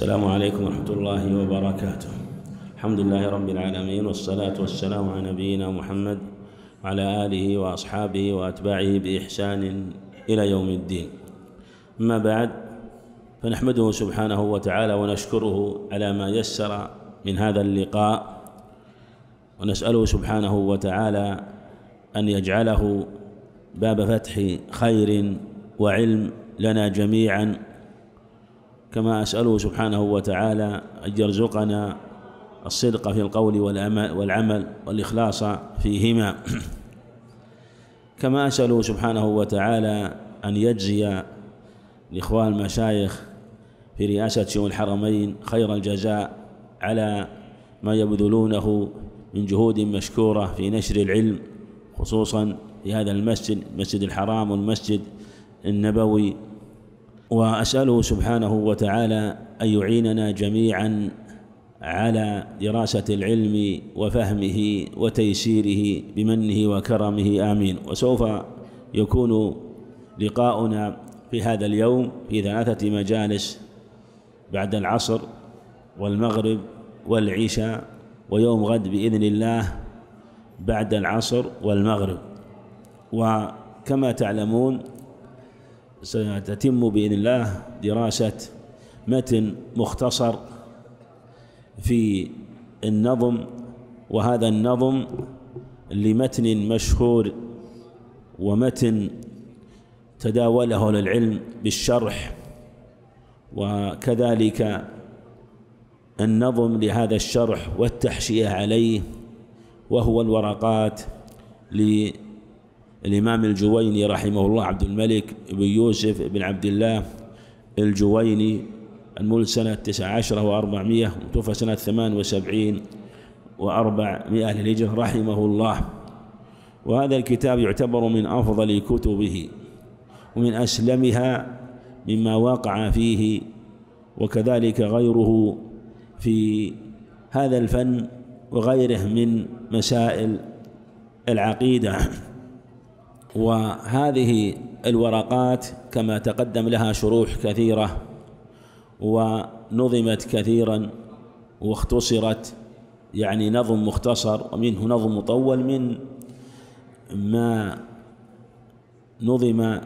السلام عليكم ورحمة الله وبركاته الحمد لله رب العالمين والصلاة والسلام على نبينا محمد وعلى آله وأصحابه وأتباعه بإحسان إلى يوم الدين أما بعد فنحمده سبحانه وتعالى ونشكره على ما يسر من هذا اللقاء ونسأله سبحانه وتعالى أن يجعله باب فتح خير وعلم لنا جميعاً كما أسأله سبحانه وتعالى أن يرزقنا الصدق في القول والعمل والإخلاص فيهما كما أسأله سبحانه وتعالى أن يجزي الإخوان المشايخ في رئاسة شؤون الحرمين خير الجزاء على ما يبذلونه من جهود مشكورة في نشر العلم خصوصا في هذا المسجد المسجد الحرام والمسجد النبوي وأسأله سبحانه وتعالى أن يعيننا جميعا على دراسة العلم وفهمه وتيسيره بمنه وكرمه آمين وسوف يكون لقاؤنا في هذا اليوم في ثلاثة مجالس بعد العصر والمغرب والعشاء ويوم غد بإذن الله بعد العصر والمغرب وكما تعلمون ستتم بإذن الله دراسة متن مختصر في النظم وهذا النظم لمتن مشهور ومتن تداوله للعلم بالشرح وكذلك النظم لهذا الشرح والتحشية عليه وهو الورقات للعلم الإمام الجويني رحمه الله عبد الملك بن يوسف بن عبد الله الجويني المولد سنة تسعة و وأربعمائة وتوفى سنة ثمان وسبعين وأربعمائة للهجرة رحمه الله وهذا الكتاب يعتبر من أفضل كتبه ومن أسلمها مما وقع فيه وكذلك غيره في هذا الفن وغيره من مسائل العقيده وهذه الورقات كما تقدم لها شروح كثيرة ونظمت كثيرا واختصرت يعني نظم مختصر ومنه نظم مطول من ما نظم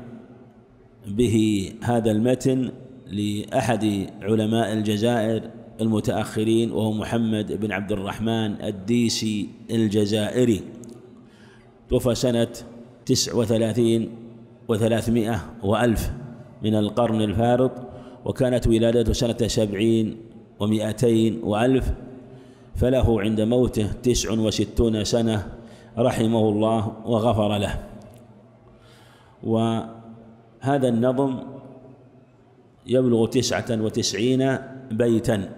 به هذا المتن لأحد علماء الجزائر المتأخرين وهو محمد بن عبد الرحمن الديسي الجزائري توفى سنة تسع وثلاثين وثلاثمائة وألف من القرن الفارط وكانت ولادته سنة سبعين ومئتين وألف فله عند موته تسع وستون سنة رحمه الله وغفر له وهذا النظم يبلغ تسعة وتسعين بيتا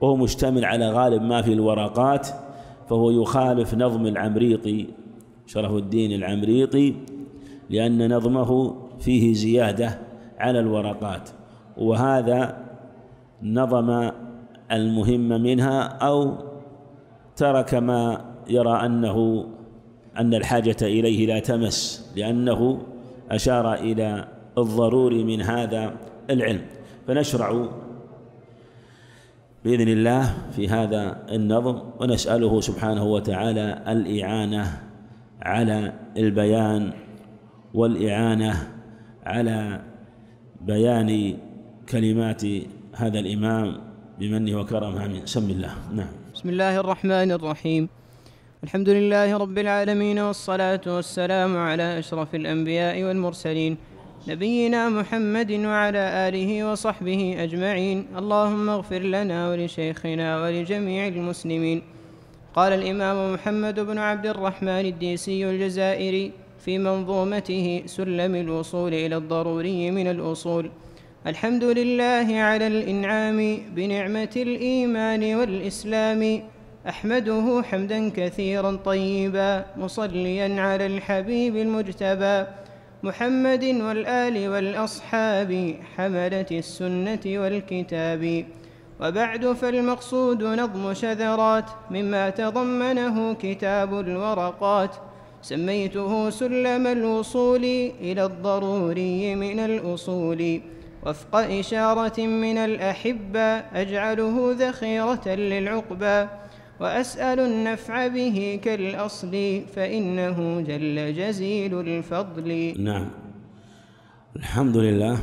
وهو مشتمل على غالب ما في الورقات فهو يخالف نظم العمريقي شرف الدين العمريطي لأن نظمه فيه زيادة على الورقات وهذا نظم المهم منها أو ترك ما يرى أنه أن الحاجة إليه لا تمس لأنه أشار إلى الضروري من هذا العلم فنشرع بإذن الله في هذا النظم ونسأله سبحانه وتعالى الإعانة على البيان والإعانة على بيان كلمات هذا الإمام بمنه وكرمه آمين سم الله نعم بسم الله الرحمن الرحيم الحمد لله رب العالمين والصلاة والسلام على أشرف الأنبياء والمرسلين نبينا محمد وعلى آله وصحبه أجمعين اللهم اغفر لنا ولشيخنا ولجميع المسلمين قال الإمام محمد بن عبد الرحمن الديسي الجزائري في منظومته سلم الوصول إلى الضروري من الأصول الحمد لله على الإنعام بنعمة الإيمان والإسلام أحمده حمدا كثيرا طيبا مصليا على الحبيب المجتبى محمد والآل والأصحاب حملة السنة والكتاب وبعد فالمقصود نظم شذرات مما تضمنه كتاب الورقات سميته سلم الوصول إلى الضروري من الأصول وفق إشارة من الأحبة أجعله ذخيرة للعقبى وأسأل النفع به كالأصل فإنه جل جزيل الفضل نعم الحمد لله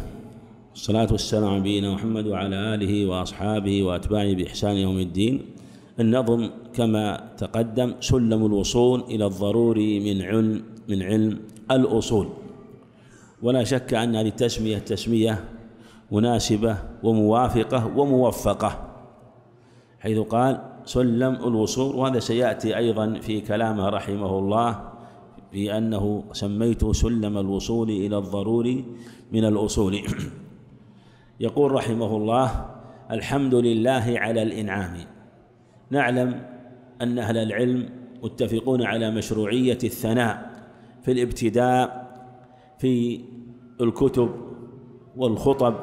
والصلاة والسلام على نبينا محمد وعلى آله وأصحابه وأتباعه بإحسان يوم الدين النظم كما تقدم سلم الوصول إلى الضروري من علم من علم الأصول ولا شك أن هذه التسمية تسمية مناسبة وموافقة وموفقة حيث قال سلم الوصول وهذا سيأتي أيضا في كلامه رحمه الله في أنه سميته سلم الوصول إلى الضروري من الأصول يقول رحمه الله الحمد لله على الإنعام نعلم أن أهل العلم متفقون على مشروعية الثناء في الابتداء في الكتب والخطب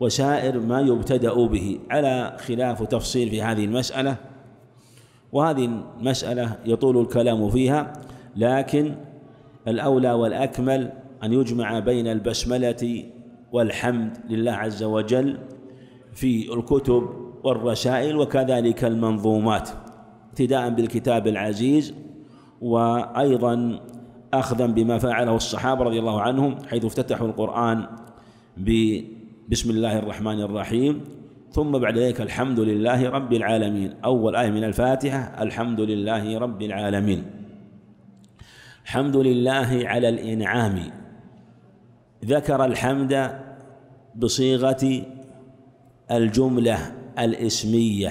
وسائر ما يبتدأ به على خلاف تفصيل في هذه المسألة وهذه المسألة يطول الكلام فيها لكن الأولى والأكمل أن يجمع بين البسملة والحمد لله عز وجل في الكتب والرسائل وكذلك المنظومات ابتداء بالكتاب العزيز وأيضا أخذا بما فعله الصحابة رضي الله عنهم حيث افتتحوا القرآن بسم الله الرحمن الرحيم ثم بعد ذلك الحمد لله رب العالمين أول آية من الفاتحة الحمد لله رب العالمين الحمد لله على الإنعام ذكر الحمد بصيغة الجملة الاسمية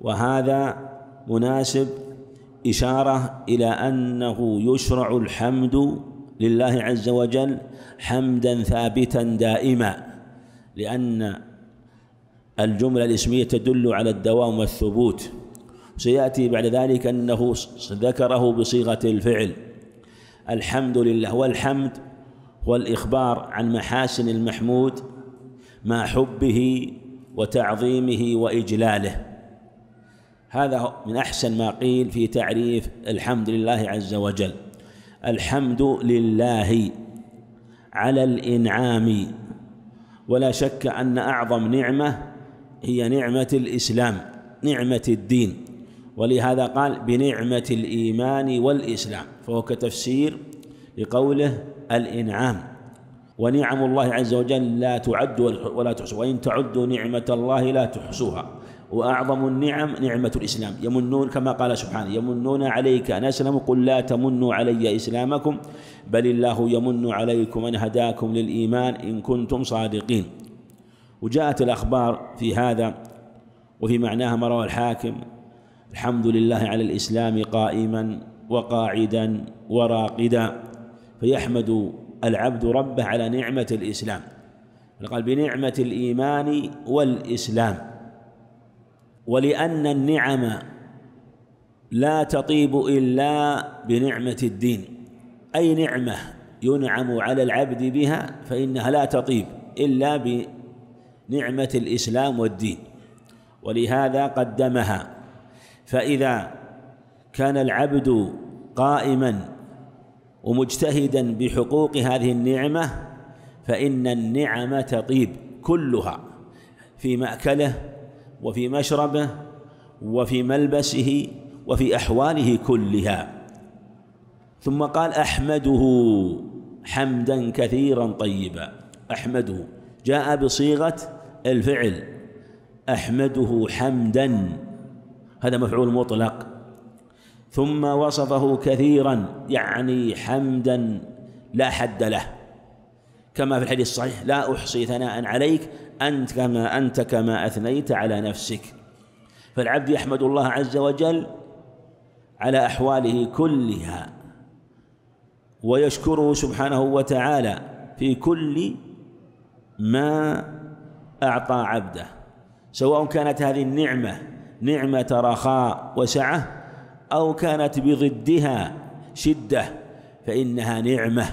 وهذا مناسب إشارة إلى أنه يشرع الحمد لله عز وجل حمدا ثابتا دائما لأن الجملة الاسمية تدل على الدوام والثبوت سيأتي بعد ذلك أنه ذكره بصيغة الفعل الحمد لله والحمد والإخبار عن محاسن المحمود مع حبه وتعظيمه وإجلاله هذا من أحسن ما قيل في تعريف الحمد لله عز وجل الحمد لله على الإنعام ولا شك أن أعظم نعمة هي نعمة الإسلام نعمة الدين ولهذا قال بنعمة الإيمان والإسلام فهو كتفسير لقوله الإنعام ونعم الله عز وجل لا تعد ولا تحصى وإن تعدوا نعمة الله لا تحصوها وأعظم النعم نعمة الإسلام يمنون كما قال سبحانه يمنون عليك أن أسلموا قل لا تمنوا علي إسلامكم بل الله يمن عليكم أن هداكم للإيمان إن كنتم صادقين وجاءت الأخبار في هذا وفي معناها ما روى الحاكم الحمد لله على الإسلام قائما وقاعدا وراقدا فيحمد العبد ربه على نعمة الإسلام قال بنعمة الإيمان والإسلام ولأن النعم لا تطيب إلا بنعمة الدين أي نعمة ينعم على العبد بها فإنها لا تطيب إلا بنعمة الإسلام والدين ولهذا قدمها فإذا كان العبد قائما ومجتهدا بحقوق هذه النعمة فإن النعمة تطيب كلها في مأكله وفي مشربه وفي ملبسه وفي أحواله كلها ثم قال أحمده حمدا كثيرا طيبا أحمده جاء بصيغة الفعل أحمده حمدا هذا مفعول مطلق ثم وصفه كثيرا يعني حمدا لا حد له كما في الحديث الصحيح لا أحصي ثناء عليك أنت كما أنت كما أثنيت على نفسك فالعبد يحمد الله عز وجل على أحواله كلها ويشكره سبحانه وتعالى في كل ما أعطى عبده سواء كانت هذه النعمة نعمة رخاء وسعة أو كانت بضدها شدة فإنها نعمة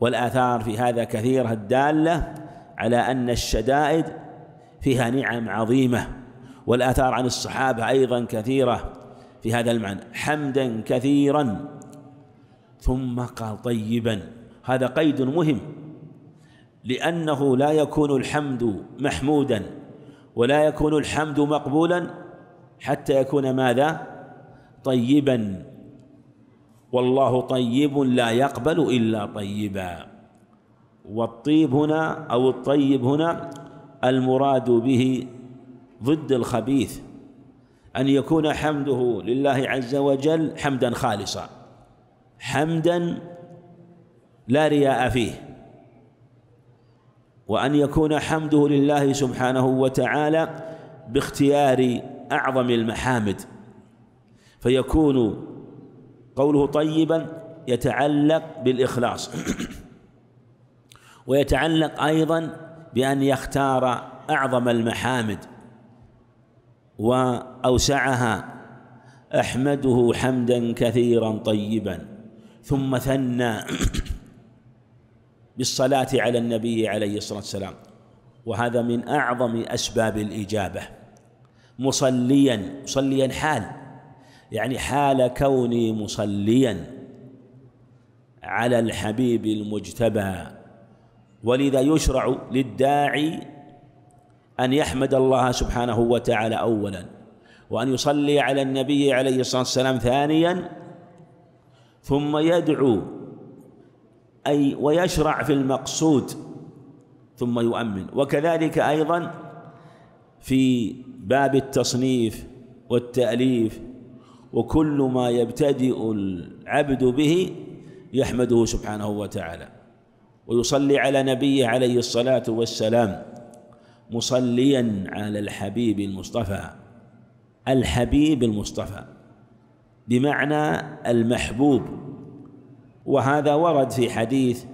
والآثار في هذا كثيرة الدالة على أن الشدائد فيها نعم عظيمة والآثار عن الصحابة أيضا كثيرة في هذا المعنى حمدا كثيرا ثم قال طيبا هذا قيد مهم لأنه لا يكون الحمد محمودا ولا يكون الحمد مقبولا حتى يكون ماذا طيبا والله طيب لا يقبل الا طيبا والطيب هنا او الطيب هنا المراد به ضد الخبيث ان يكون حمده لله عز وجل حمدا خالصا حمدا لا رياء فيه وان يكون حمده لله سبحانه وتعالى باختيار اعظم المحامد فيكون قوله طيبا يتعلق بالإخلاص ويتعلق أيضا بأن يختار أعظم المحامد وأوسعها أحمده حمدا كثيرا طيبا ثم ثنى بالصلاة على النبي عليه الصلاة والسلام وهذا من أعظم أسباب الإجابة مصليا مصليا حال يعني حال كوني مصليا على الحبيب المجتبى ولذا يشرع للداعي أن يحمد الله سبحانه وتعالى أولا وأن يصلي على النبي عليه الصلاة والسلام ثانيا ثم يدعو أي ويشرع في المقصود ثم يؤمن وكذلك أيضا في باب التصنيف والتأليف وكل ما يبتدئ العبد به يحمده سبحانه وتعالى ويصلي على نبيه عليه الصلاة والسلام مصليا على الحبيب المصطفى الحبيب المصطفى بمعنى المحبوب وهذا ورد في حديث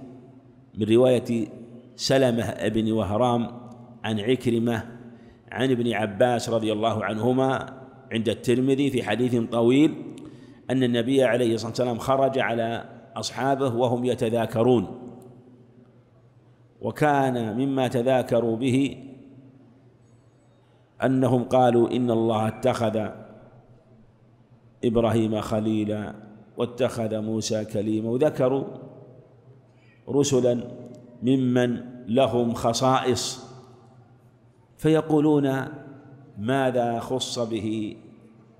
من رواية سلمة بن وهرام عن عكرمة عن ابن عباس رضي الله عنهما عند الترمذي في حديث طويل أن النبي عليه الصلاة والسلام خرج على أصحابه وهم يتذاكرون وكان مما تذاكروا به أنهم قالوا إن الله اتخذ إبراهيم خليلا واتخذ موسى كليما وذكروا رسلا ممن لهم خصائص فيقولون ماذا خص به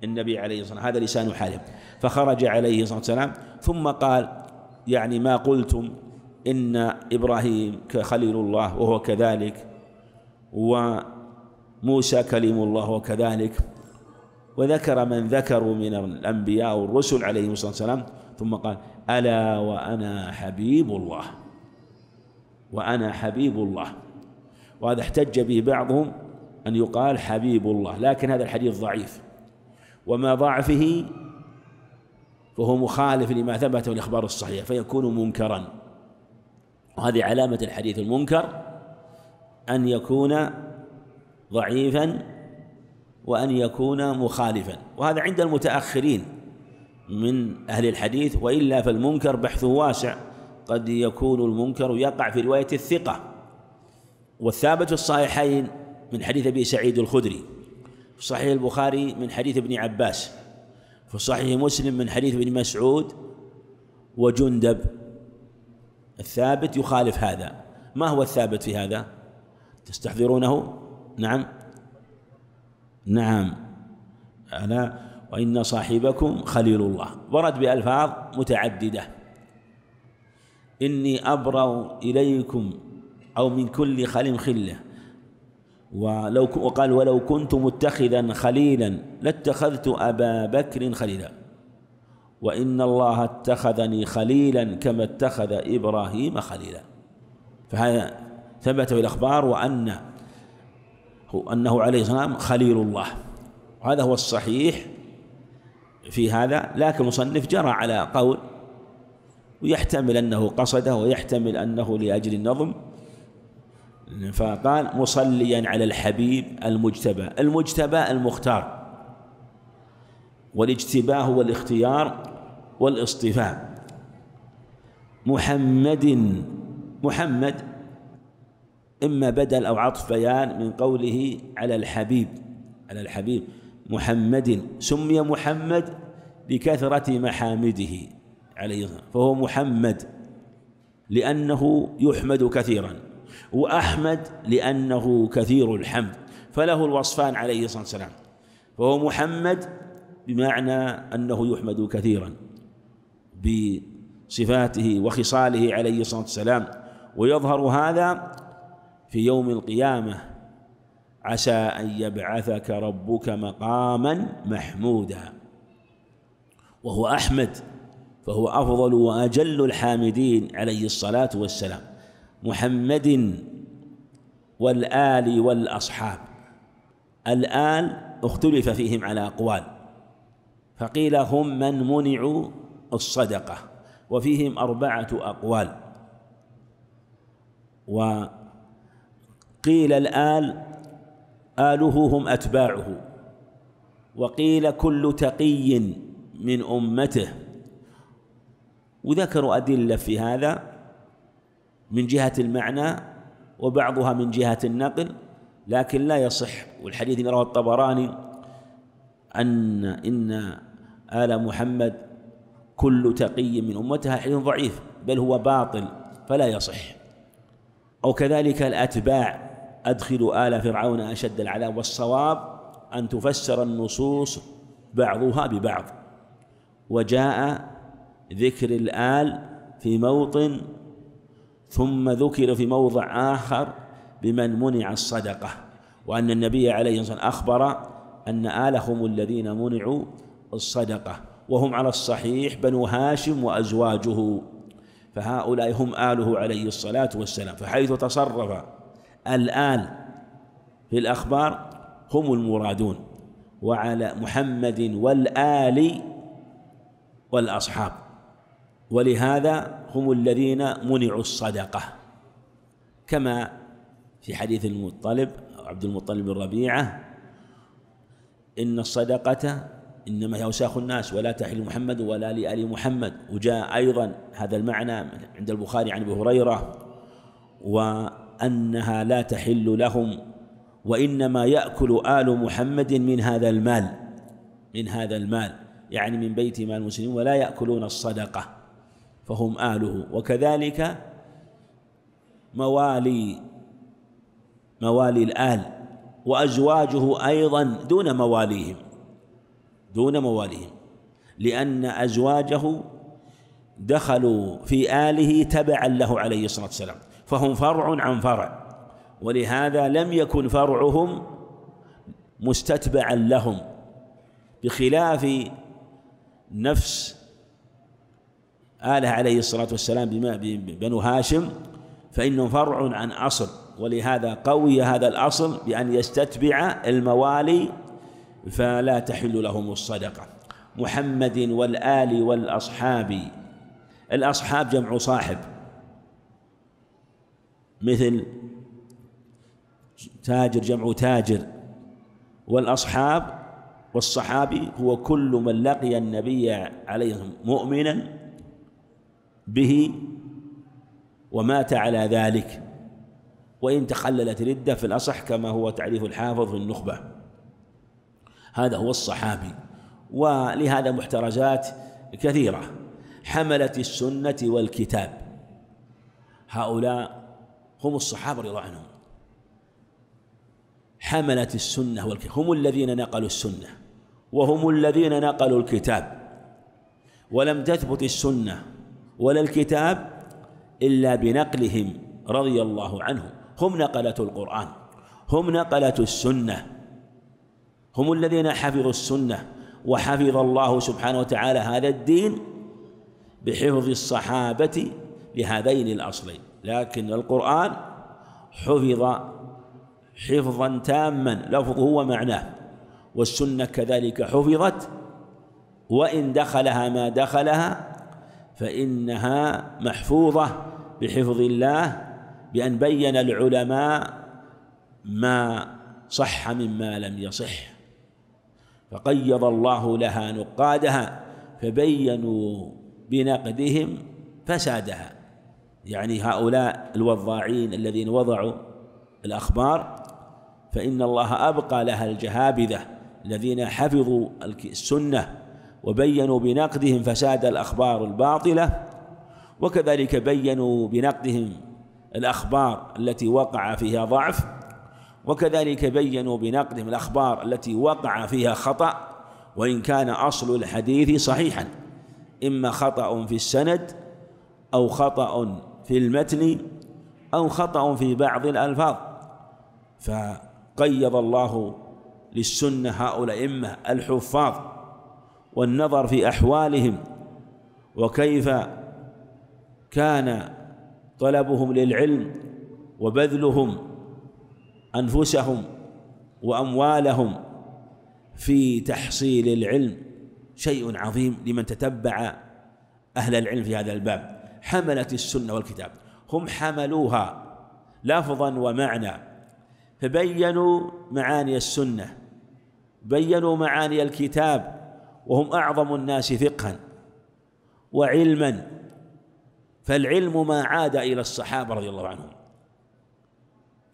النبي عليه الصلاة والسلام هذا لسان حاله فخرج عليه الصلاة والسلام ثم قال يعني ما قلتم إن إبراهيم خليل الله وهو كذلك وموسى كليم الله وكذلك وذكر من ذكروا من الأنبياء والرسل عليهم الصلاة والسلام ثم قال ألا وأنا حبيب الله وأنا حبيب الله وهذا احتج به بعضهم أن يقال حبيب الله لكن هذا الحديث ضعيف وما ضعفه فهو مخالف لما ثبت في الإخبار الصحيح فيكون منكرا وهذه علامة الحديث المنكر أن يكون ضعيفا وأن يكون مخالفا وهذا عند المتأخرين من أهل الحديث وإلا فالمنكر بحث واسع قد يكون المنكر يقع في رواية الثقة والثابت في الصحيحين من حديث أبي سعيد الخدري في صحيح البخاري من حديث ابن عباس في صحيح مسلم من حديث ابن مسعود وجندب الثابت يخالف هذا ما هو الثابت في هذا تستحضرونه نعم نعم انا وإن صاحبكم خليل الله ورد بألفاظ متعددة إني أبرأ إليكم أو من كل خل خلة ولو وقال ولو كنت متخذا خليلا لاتخذت أبا بكر خليلا وإن الله اتخذني خليلا كما اتخذ إبراهيم خليلا فهذا ثبت في الأخبار وأن أنه عليه السلام خليل الله وهذا هو الصحيح في هذا لكن المصنف جرى على قول ويحتمل أنه قصده ويحتمل أنه لأجل النظم فقال مصليا على الحبيب المجتبى المجتبى المختار والاجتباء هو الاختيار والاصطفاء محمد محمد إما بدل أو عطف بيان من قوله على الحبيب على الحبيب محمد سمي محمد لكثرة محامده عليه فهو محمد لأنه يحمد كثيرا وأحمد لأنه كثير الحمد فله الوصفان عليه الصلاة والسلام فهو محمد بمعنى أنه يحمد كثيرا بصفاته وخصاله عليه الصلاة والسلام ويظهر هذا في يوم القيامة عسى أن يبعثك ربك مقاما محمودا وهو أحمد فهو أفضل وأجل الحامدين عليه الصلاة والسلام محمد والآل والأصحاب الآل اختلف فيهم على أقوال فقيل هم من منعوا الصدقة وفيهم أربعة أقوال وقيل الآل آله هم أتباعه وقيل كل تقي من أمته وذكروا أدلة في هذا من جهة المعنى وبعضها من جهة النقل لكن لا يصح والحديث رواه الطبراني أن إن آل محمد كل تقي من أمتها حديث ضعيف بل هو باطل فلا يصح أو كذلك الأتباع أدخلوا آل فرعون أشد العذاب والصواب أن تفسر النصوص بعضها ببعض وجاء ذكر الآل في موطن ثم ذكر في موضع آخر بمن منع الصدقة وأن النبي عليه الصلاة والسلام أخبر أن آلهم هم الذين منعوا الصدقة وهم على الصحيح بنو هاشم وأزواجه فهؤلاء هم آله عليه الصلاة والسلام فحيث تصرف الآل في الأخبار هم المرادون وعلى محمد والآل والأصحاب ولهذا هم الذين منعوا الصدقة كما في حديث المطلب عبد المطلب بن ربيعة إن الصدقة إنما هي أوساخ الناس ولا تحل محمد ولا لآل محمد وجاء أيضا هذا المعنى عند البخاري عن أبي هريرة وأنها لا تحل لهم وإنما يأكل آل محمد من هذا المال من هذا المال يعني من بيت مال المسلمين ولا يأكلون الصدقة فهم اهله وكذلك موالي موالي الآل وأزواجه أيضا دون مواليهم دون مواليهم لأن أزواجه دخلوا في آله تبعا له عليه الصلاة والسلام فهم فرع عن فرع ولهذا لم يكن فرعهم مستتبعا لهم بخلاف نفس آله عليه الصلاة والسلام بما بنو هاشم فإنه فرع عن أصل ولهذا قوي هذا الأصل بأن يستتبع الموالي فلا تحل لهم الصدقة محمد والآل والأصحاب الأصحاب جمع صاحب مثل تاجر جمع تاجر والأصحاب والصحابي هو كل من لقي النبي عليه مؤمنا به ومات على ذلك وإن تخللت ردة في الأصح كما هو تعريف الحافظ في النخبة هذا هو الصحابي ولهذا محترجات كثيرة حملة السنة والكتاب هؤلاء هم الصحابة رضي الله عنهم حملة السنة والكتاب هم الذين نقلوا السنة وهم الذين نقلوا الكتاب ولم تثبت السنة ولا الكتاب إلا بنقلهم رضي الله عنهم هم نقلة القرآن هم نقلة السنة هم الذين حفظوا السنة وحفظ الله سبحانه وتعالى هذا الدين بحفظ الصحابة لهذين الأصلين لكن القرآن حفظ حفظا تاما لفظه ومعناه والسنة كذلك حفظت وإن دخلها ما دخلها فإنها محفوظة بحفظ الله بأن بين العلماء ما صح مما لم يصح فقيض الله لها نقادها فبينوا بنقدهم فسادها يعني هؤلاء الوضاعين الذين وضعوا الأخبار فإن الله أبقى لها الجهابذة الذين حفظوا السنة وبينوا بنقدهم فساد الأخبار الباطلة وكذلك بينوا بنقدهم الأخبار التي وقع فيها ضعف وكذلك بينوا بنقدهم الأخبار التي وقع فيها خطأ وإن كان أصل الحديث صحيحا إما خطأ في السند أو خطأ في المتن أو خطأ في بعض الألفاظ فقيض الله للسنة هؤلاء إما الحفاظ والنظر في أحوالهم وكيف كان طلبهم للعلم وبذلهم أنفسهم وأموالهم في تحصيل العلم شيء عظيم لمن تتبع أهل العلم في هذا الباب حملت السنة والكتاب هم حملوها لفظا ومعنى فبينوا معاني السنة بينوا معاني الكتاب وهم أعظم الناس فقها وعلما فالعلم ما عاد إلى الصحابة رضي الله عنهم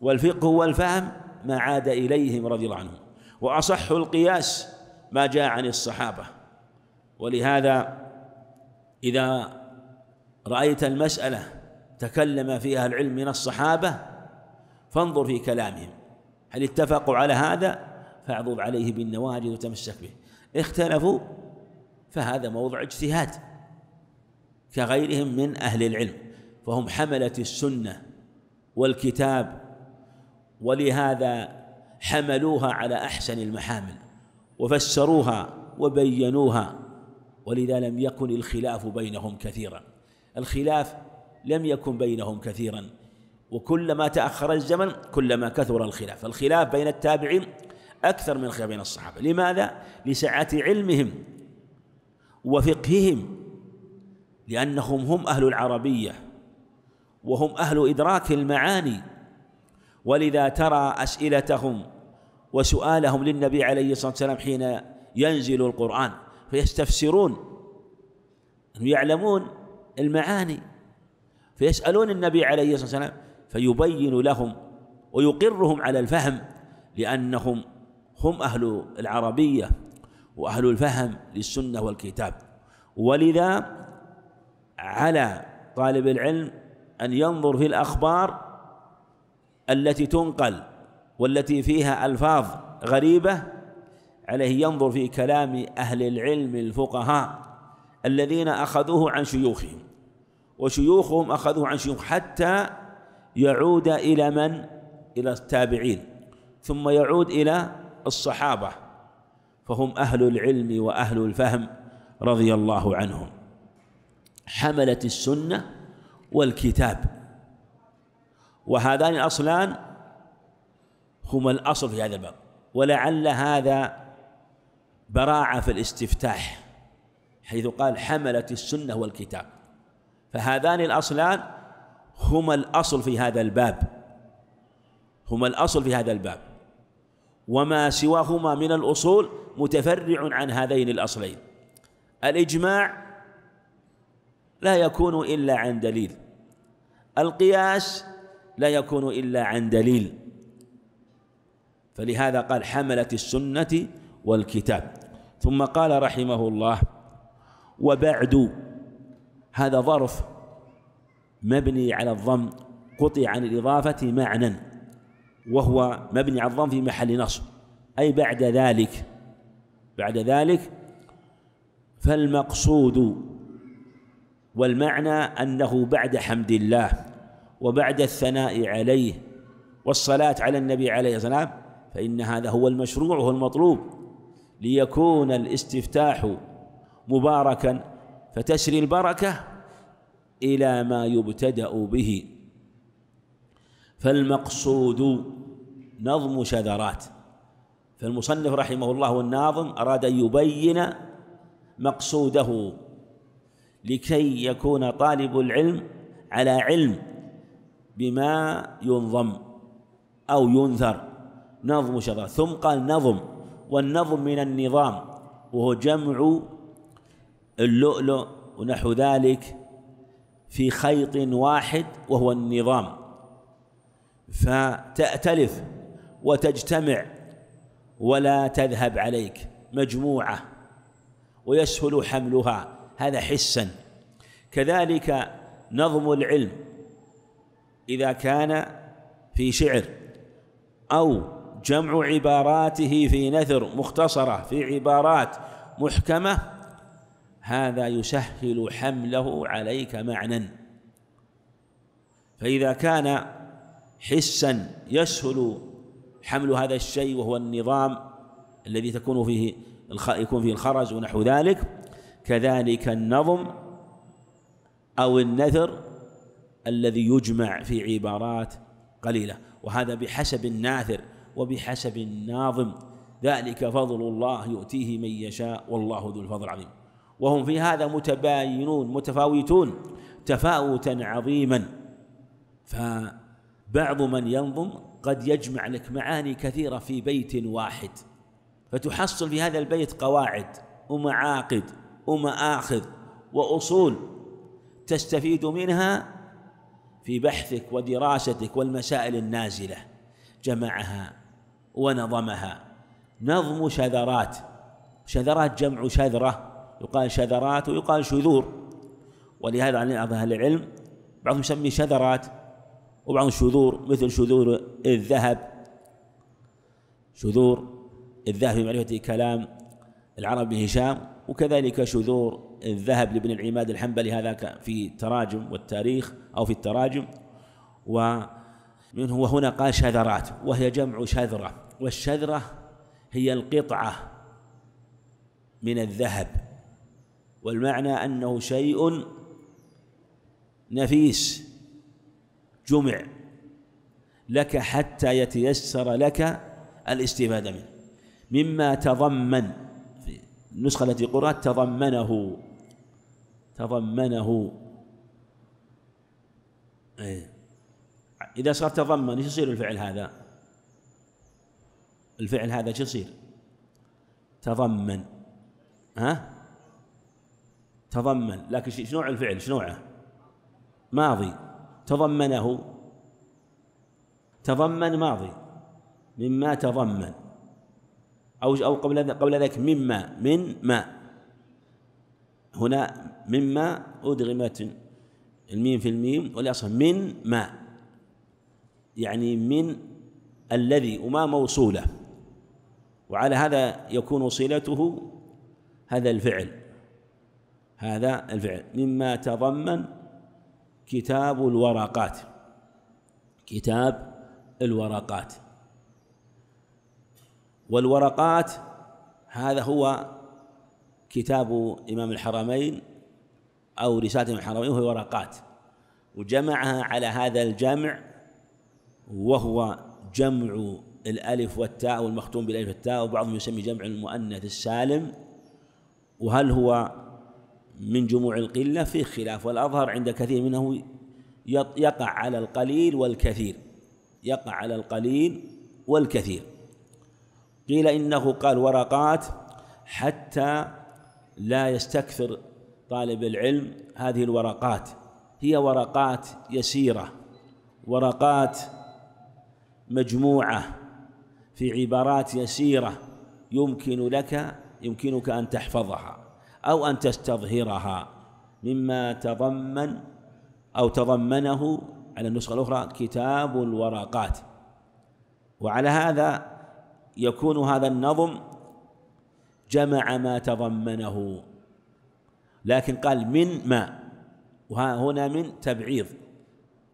والفقه والفهم ما عاد إليهم رضي الله عنهم وأصح القياس ما جاء عن الصحابة ولهذا إذا رأيت المسألة تكلم فيها العلم من الصحابة فانظر في كلامهم هل اتفقوا على هذا فاعضض عليه بالنواجذ وتمسك به اختلفوا فهذا موضع اجتهاد كغيرهم من أهل العلم فهم حملة السنة والكتاب ولهذا حملوها على أحسن المحامل وفسروها وبينوها ولذا لم يكن الخلاف بينهم كثيرا الخلاف لم يكن بينهم كثيرا وكلما تأخر الزمن كلما كثر الخلاف الخلاف بين التابعين أكثر من الخلاف بين الصحابة لماذا؟ لسعة علمهم وفقههم لأنهم هم أهل العربية وهم أهل إدراك المعاني ولذا ترى أسئلتهم وسؤالهم للنبي عليه الصلاة والسلام حين ينزل القرآن فيستفسرون يعلمون المعاني فيسألون النبي عليه الصلاة والسلام فيبين لهم ويقرهم على الفهم لأنهم هم أهل العربية وأهل الفهم للسنة والكتاب ولذا على طالب العلم أن ينظر في الأخبار التي تنقل والتي فيها ألفاظ غريبة عليه ينظر في كلام أهل العلم الفقهاء الذين أخذوه عن شيوخهم وشيوخهم أخذوه عن شيوخ حتى يعود إلى من؟ إلى التابعين ثم يعود إلى الصحابة فهم أهل العلم وأهل الفهم رضي الله عنهم حملت السنة والكتاب وهذان الأصلان هما الأصل في هذا الباب ولعل هذا براعة في الاستفتاح حيث قال حملت السنة والكتاب فهذان الأصلان هما الأصل في هذا الباب هما الأصل في هذا الباب وما سواهما من الأصول متفرع عن هذين الأصلين الإجماع لا يكون إلا عن دليل القياس لا يكون إلا عن دليل فلهذا قال حملت السنة والكتاب ثم قال رحمه الله وبعد هذا ظرف مبني على الضم قطع عن الإضافة معنى وهو مبني على الضم في محل نصب أي بعد ذلك بعد ذلك فالمقصود والمعنى أنه بعد حمد الله وبعد الثناء عليه والصلاة على النبي عليه الصلاة والسلام فإن هذا هو المشروع هو المطلوب ليكون الاستفتاح مباركا فتسري البركة إلى ما يبتدأ به فالمقصود نظم شذرات فالمصنف رحمه الله والناظم أراد أن يبين مقصوده لكي يكون طالب العلم على علم بما ينظم أو ينثر نظم شذرات ثم قال نظم والنظم من النظام وهو جمع اللؤلؤ ونحو ذلك في خيط واحد وهو النظام فتأتلف وتجتمع ولا تذهب عليك مجموعة ويسهل حملها هذا حسا كذلك نظم العلم إذا كان في شعر أو جمع عباراته في نثر مختصرة في عبارات محكمة هذا يسهل حمله عليك معنى فإذا كان حسا يسهل حمل هذا الشيء وهو النظام الذي تكون فيه يكون فيه الخرز ونحو ذلك كذلك النظم أو النثر الذي يجمع في عبارات قليلة وهذا بحسب الناثر وبحسب الناظم ذلك فضل الله يؤتيه من يشاء والله ذو الفضل العظيم وهم في هذا متباينون متفاوتون تفاوتا عظيما ف بعض من ينظم قد يجمع لك معاني كثيرة في بيت واحد فتحصل في هذا البيت قواعد ومعاقد ومآخذ وأصول تستفيد منها في بحثك ودراستك والمسائل النازلة جمعها ونظمها نظم شذرات شذرات جمع شذرة يقال شذرات ويقال شذور ولهذا عن أهل العلم بعضهم يسمي شذرات وبعض شذور مثل شذور الذهب شذور الذهب معرفه كلام العرب بهشام وكذلك شذور الذهب لابن العماد الحنبلي هذاك في تراجم والتاريخ أو في التراجم ومنه وهنا قال شذرات وهي جمع شذرة والشذرة هي القطعة من الذهب والمعنى أنه شيء نفيس جمع لك حتى يتيسر لك الاستفادة منه مما تضمن في النسخة التي قرأت تضمنه تضمنه إيه. إذا صار تضمن ايش يصير الفعل هذا؟ الفعل هذا ايش يصير؟ تضمن ها؟ تضمن لكن شنو نوع الفعل؟ شنو نوعه؟ ماضي تضمنه تضمن ماضي مما تضمن أو أو قبل قبل ذلك مما من ما هنا مما أدغمت الميم في الميم والأصل من ما يعني من الذي وما موصولة وعلى هذا يكون صلته هذا الفعل هذا الفعل مما تضمن كتاب الورقات كتاب الورقات والورقات هذا هو كتاب إمام الحرمين أو رسالة إمام الحرمين وهي ورقات وجمعها على هذا الجمع وهو جمع الألف والتاء والمختوم بالألف والتاء وبعضهم يسمي جمع المؤنث السالم وهل هو من جموع القلة فيه خلاف والأظهر عند كثير منه يقع على القليل والكثير يقع على القليل والكثير قيل إنه قال ورقات حتى لا يستكثر طالب العلم هذه الورقات هي ورقات يسيرة ورقات مجموعة في عبارات يسيرة يمكن لك يمكنك أن تحفظها أو أن تستظهرها مما تضمن أو تضمنه على النسخة الأخرى كتاب الورقات وعلى هذا يكون هذا النظم جمع ما تضمنه لكن قال من ما وهنا من تبعيض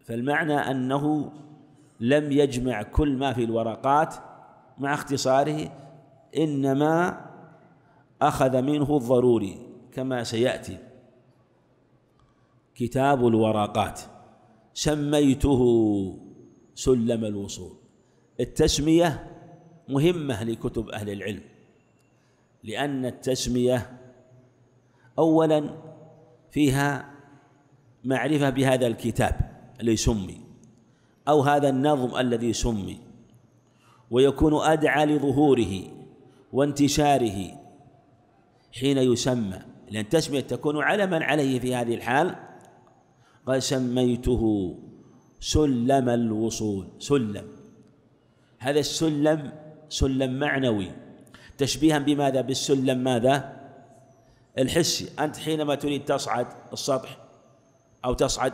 فالمعنى أنه لم يجمع كل ما في الورقات مع اختصاره إنما أخذ منه الضروري كما سيأتي كتاب الورقات سميته سلم الوصول التسمية مهمة لكتب أهل العلم لأن التسمية أولا فيها معرفة بهذا الكتاب الذي سمي أو هذا النظم الذي سمي ويكون أدعى لظهوره وانتشاره حين يسمى لأن التسمية تكون علما عليه في هذه الحال قال سميته سلم الوصول سلم هذا السلم سلم معنوي تشبيها بماذا بالسلم ماذا الحسي أنت حينما تريد تصعد السطح أو تصعد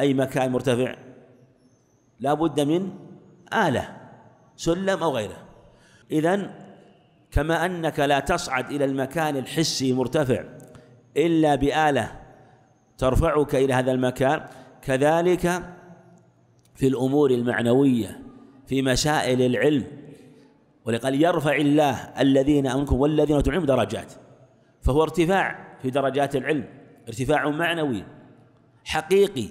أي مكان مرتفع لا بد من آلة سلم أو غيره إذا كما أنك لا تصعد إلى المكان الحسي مرتفع إلا بآلة ترفعك إلى هذا المكان كذلك في الأمور المعنوية في مسائل العلم ولقال يرفع الله الذين امنكم والذين تعلم درجات فهو ارتفاع في درجات العلم ارتفاع معنوي حقيقي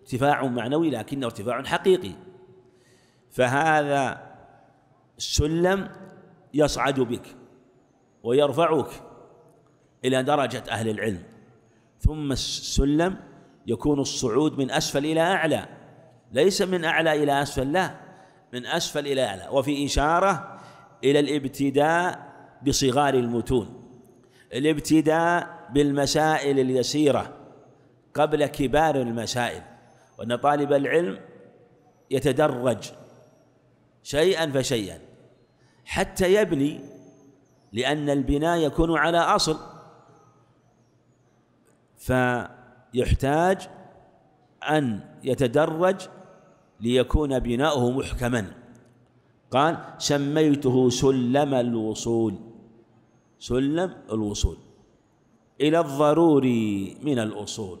ارتفاع معنوي لكنه ارتفاع حقيقي فهذا السلم يصعد بك ويرفعك إلى درجة أهل العلم ثم السلم يكون الصعود من أسفل إلى أعلى ليس من أعلى إلى أسفل لا من أسفل إلى أعلى وفي إشارة إلى الابتداء بصغار المتون الابتداء بالمسائل اليسيرة قبل كبار المسائل وأن طالب العلم يتدرج شيئا فشيئا حتى يبني لأن البناء يكون على أصل فيحتاج أن يتدرج ليكون بناؤه محكما قال سميته سلم الوصول سلم الوصول إلى الضروري من الأصول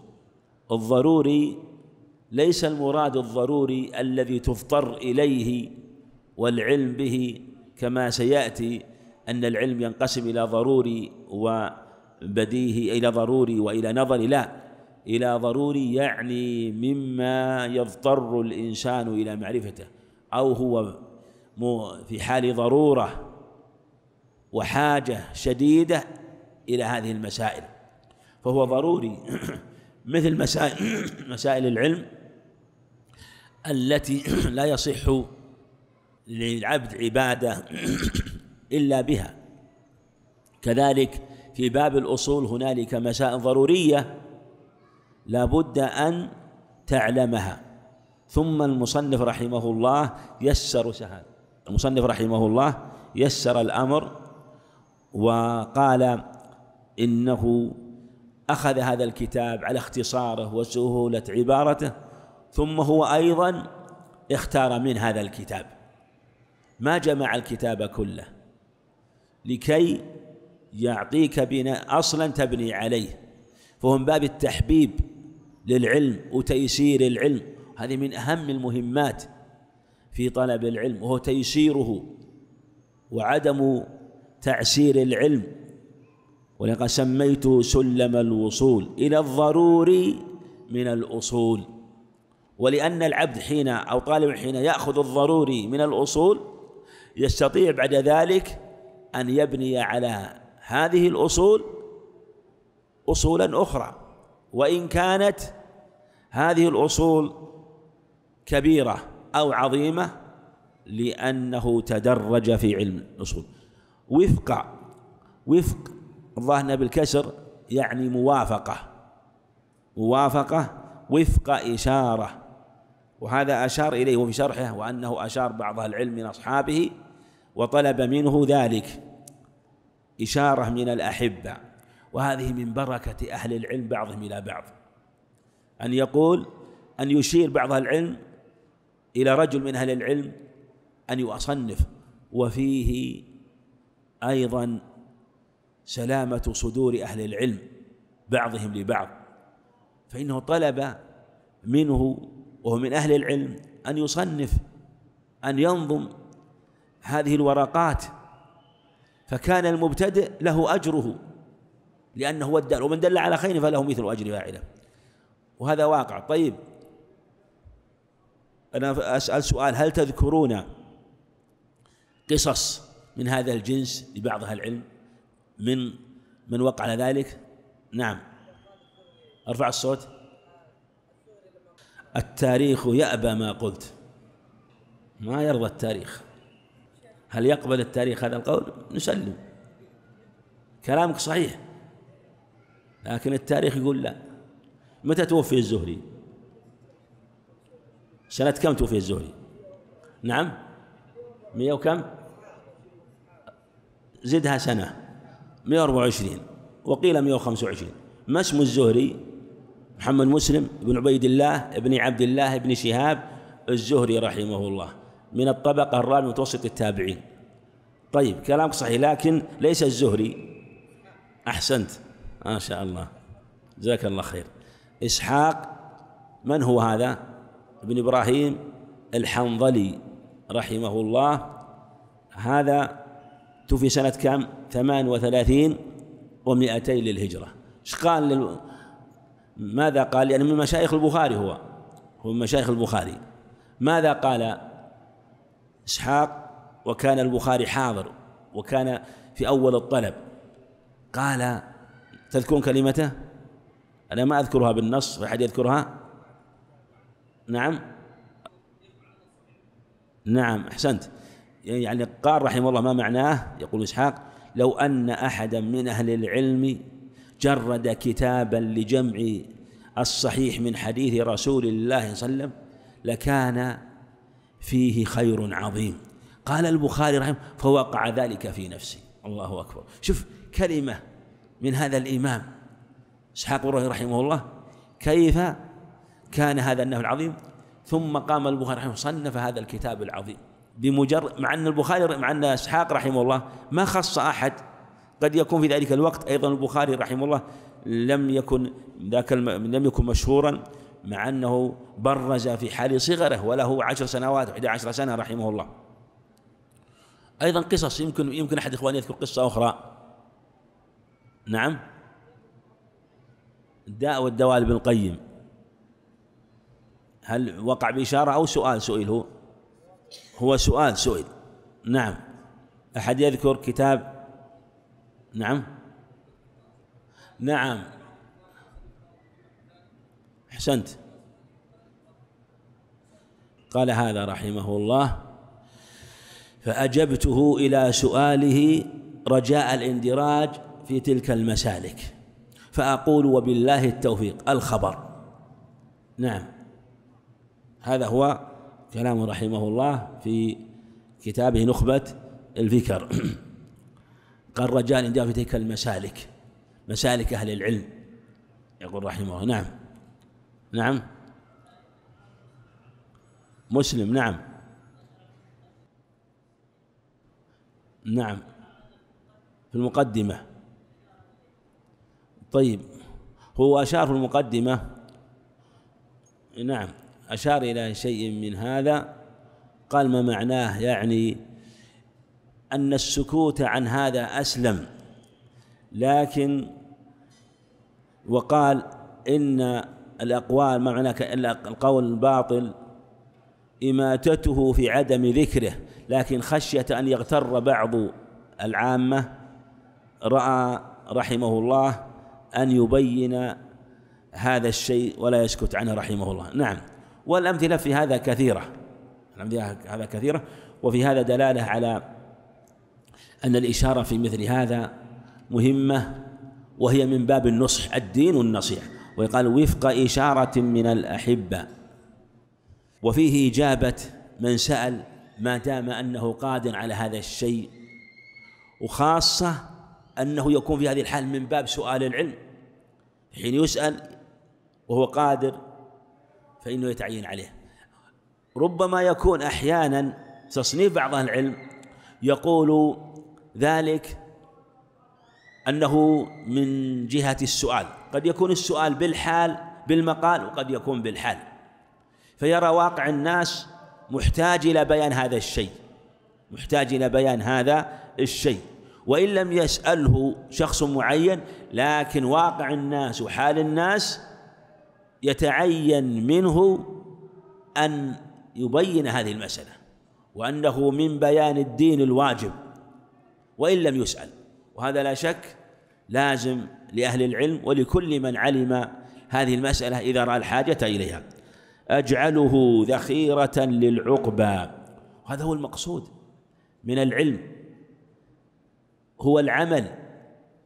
الضروري ليس المراد الضروري الذي تفطر إليه والعلم به كما سياتي ان العلم ينقسم الى ضروري وبديهي الى ضروري والى نظري لا الى ضروري يعني مما يضطر الانسان الى معرفته او هو في حال ضروره وحاجه شديده الى هذه المسائل فهو ضروري مثل مسائل مسائل العلم التي لا يصح للعبد عبادة إلا بها كذلك في باب الأصول هنالك مسائل ضرورية لابد أن تعلمها ثم المصنف رحمه الله يسر سهل المصنف رحمه الله يسر الأمر وقال إنه أخذ هذا الكتاب على اختصاره وسهولة عبارته ثم هو أيضا اختار من هذا الكتاب ما جمع الكتاب كله لكي يعطيك بناء اصلا تبني عليه فهو من باب التحبيب للعلم وتيسير العلم هذه من اهم المهمات في طلب العلم وهو تيسيره وعدم تعسير العلم ولقد سميته سلم الوصول الى الضروري من الاصول ولان العبد حين او طالب حين ياخذ الضروري من الاصول يستطيع بعد ذلك أن يبني على هذه الأصول أصولا أخرى وإن كانت هذه الأصول كبيرة أو عظيمة لأنه تدرج في علم الأصول وفق وفق الظاهر بالكسر يعني موافقة موافقة وفق إشارة وهذا أشار إليه في شرحه وأنه أشار بعض العلم من أصحابه وطلب منه ذلك إشارة من الأحبة وهذه من بركة أهل العلم بعضهم إلى بعض أن يقول أن يشير بعض العلم إلى رجل من أهل العلم أن يصنف وفيه أيضا سلامة صدور أهل العلم بعضهم لبعض فإنه طلب منه وهو من أهل العلم أن يصنف أن ينظم هذه الورقات فكان المبتدئ له أجره لأنه هو الدال ومن دل على خير فله مثل أجر فاعله وهذا واقع طيب أنا أسأل سؤال هل تذكرون قصص من هذا الجنس لبعض أهل العلم من من وقع على ذلك نعم ارفع الصوت التاريخ يأبى ما قلت ما يرضى التاريخ هل يقبل التاريخ هذا القول نسلم كلامك صحيح لكن التاريخ يقول لا متى توفي الزهري سنة كم توفي الزهري نعم مئة وكم زدها سنة 124 وقيل 125 ما اسم الزهري محمد مسلم بن عبيد الله بن عبد الله بن شهاب الزهري رحمه الله من الطبقة الرابعة متوسط التابعين طيب كلامك صحيح لكن ليس الزهري أحسنت ما آه شاء الله جزاك الله خير إسحاق من هو هذا ابن إبراهيم الحنظلي رحمه الله هذا توفي سنة كم ثمان وثلاثين ومئتين للهجرة ايش قال لل... ماذا قال يعني من مشايخ البخاري هو هو من مشايخ البخاري ماذا قال إسحاق وكان البخاري حاضر وكان في أول الطلب قال تذكرون كلمته أنا ما أذكرها بالنص أحد يذكرها نعم نعم أحسنت يعني قال رحمه الله ما معناه يقول إسحاق لو أن أحدا من أهل العلم جرد كتابا لجمع الصحيح من حديث رسول الله صلى الله عليه وسلم لكان فيه خير عظيم قال البخاري رحمه فوقع ذلك في نفسي الله أكبر شوف كلمة من هذا الإمام إسحاق بن رحمه الله كيف كان هذا النهي العظيم ثم قام البخاري رحمه صنف هذا الكتاب العظيم بمجرد مع أن البخاري مع أن إسحاق رحمه الله ما خص أحد قد يكون في ذلك الوقت أيضا البخاري رحمه الله لم يكن ذاك لم يكن مشهورا مع أنه برز في حال صغره وله عشر سنوات وإحدى عشر سنة رحمه الله أيضا قصص يمكن يمكن أحد إخواني يذكر قصة أخرى نعم الداء والدواء بن القيم هل وقع بإشارة أو سؤال سئل هو هو سؤال سئل نعم أحد يذكر كتاب نعم نعم أحسنت قال هذا رحمه الله فأجبته إلى سؤاله رجاء الاندراج في تلك المسالك فأقول وبالله التوفيق الخبر نعم هذا هو كلام رحمه الله في كتابه نخبة الفكر قال رجاء الاندراج في تلك المسالك مسالك أهل العلم يقول رحمه الله نعم نعم مسلم نعم نعم في المقدمة طيب هو أشار في المقدمة نعم أشار إلى شيء من هذا قال ما معناه يعني أن السكوت عن هذا أسلم لكن وقال إن الأقوال ما معنى القول الباطل إماتته في عدم ذكره لكن خشية أن يغتر بعض العامة رأى رحمه الله أن يبين هذا الشيء ولا يسكت عنه رحمه الله نعم والأمثلة في هذا كثيرة الأمثلة هذا كثيرة وفي هذا دلالة على أن الإشارة في مثل هذا مهمة وهي من باب النصح الدين النصيحة ويقال وفق إشارة من الأحبة وفيه إجابة من سأل ما دام أنه قادر على هذا الشيء وخاصة أنه يكون في هذه الحال من باب سؤال العلم حين يسأل وهو قادر فإنه يتعين عليه ربما يكون أحيانا تصنيف بعض أهل العلم يقول ذلك أنه من جهة السؤال قد يكون السؤال بالحال بالمقال وقد يكون بالحال فيرى واقع الناس محتاج إلى بيان هذا الشيء محتاج إلى بيان هذا الشيء وإن لم يسأله شخص معين لكن واقع الناس وحال الناس يتعين منه أن يبين هذه المسألة وأنه من بيان الدين الواجب وإن لم يسأل وهذا لا شك لازم لأهل العلم ولكل من علم هذه المسألة إذا رأى الحاجة إليها أجعله ذخيرة للعقبى هذا هو المقصود من العلم هو العمل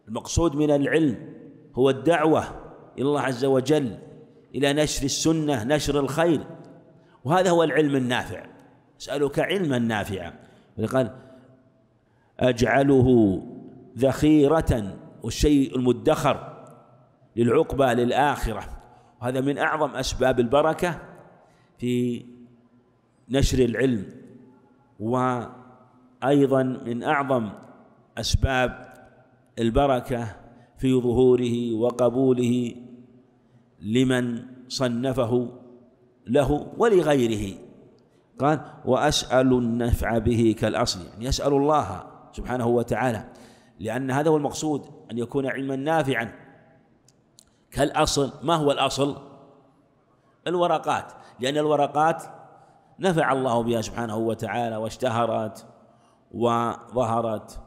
المقصود من العلم هو الدعوة إلى الله عز وجل إلى نشر السنة نشر الخير وهذا هو العلم النافع أسألك علما نافعا قال أجعله ذخيرة والشيء المدخر للعقبة للآخرة وهذا من أعظم أسباب البركة في نشر العلم وأيضا من أعظم أسباب البركة في ظهوره وقبوله لمن صنفه له ولغيره قال وأسأل النفع به كالأصل يعني يسأل الله سبحانه وتعالى لأن هذا هو المقصود أن يكون علما نافعا كالأصل ما هو الأصل؟ الورقات لأن الورقات نفع الله بها سبحانه وتعالى واشتهرت وظهرت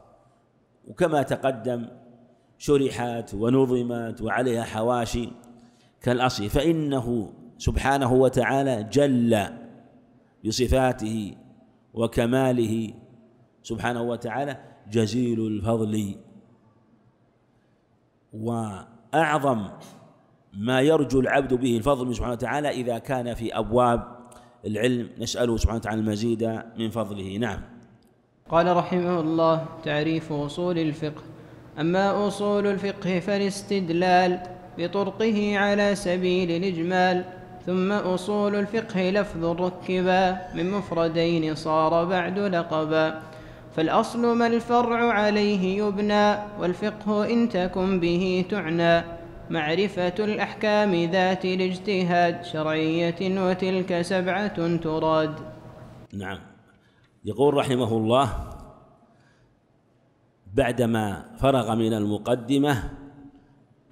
وكما تقدم شرحت ونظمت وعليها حواشي كالأصل فإنه سبحانه وتعالى جل بصفاته وكماله سبحانه وتعالى جزيل الفضل وأعظم ما يرجو العبد به الفضل من سبحانه وتعالى إذا كان في أبواب العلم نسأله سبحانه وتعالى المزيد من فضله نعم قال رحمه الله تعريف أصول الفقه أما أصول الفقه فالاستدلال بطرقه على سبيل الإجمال ثم أصول الفقه لفظ ركبا من مفردين صار بعد لقبا فالأصل ما الفرع عليه يبنى والفقه إن تكن به تعنى معرفة الأحكام ذات الاجتهاد شرعية وتلك سبعة تراد نعم يقول رحمه الله بعدما فرغ من المقدمة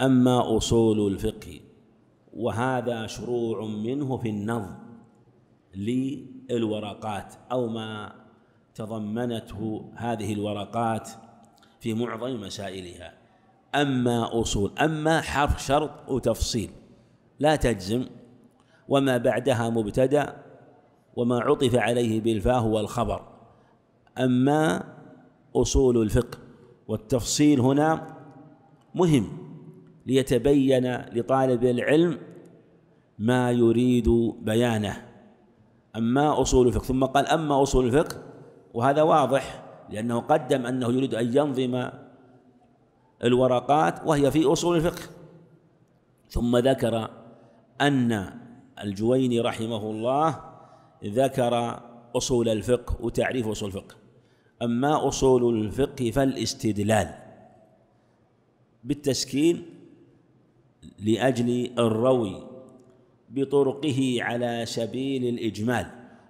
أما أصول الفقه وهذا شروع منه في النظم للورقات أو ما تضمنته هذه الورقات في معظم مسائلها أما أصول أما حرف شرط وتفصيل لا تجزم وما بعدها مبتدأ وما عطف عليه بالفاء هو الخبر أما أصول الفقه والتفصيل هنا مهم ليتبين لطالب العلم ما يريد بيانه أما أصول الفقه ثم قال أما أصول الفقه وهذا واضح لأنه قدم أنه يريد أن ينظم الورقات وهي في أصول الفقه ثم ذكر أن الجويني رحمه الله ذكر أصول الفقه وتعريف أصول الفقه أما أصول الفقه فالاستدلال بالتسكين لأجل الروي بطرقه على سبيل الإجمال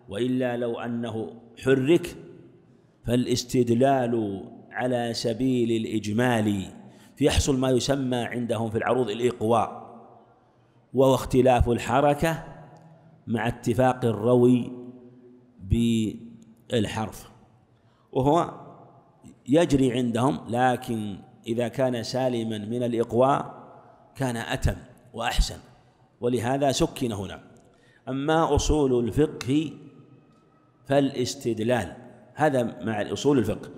وإلا لو أنه حرك فالاستدلال على سبيل الإجمال يحصل ما يسمى عندهم في العروض الإقواء وهو اختلاف الحركة مع اتفاق الروي بالحرف وهو يجري عندهم لكن إذا كان سالما من الإقواء كان أتم وأحسن ولهذا سكن هنا أما أصول الفقه فالاستدلال هذا مع أصول الفقه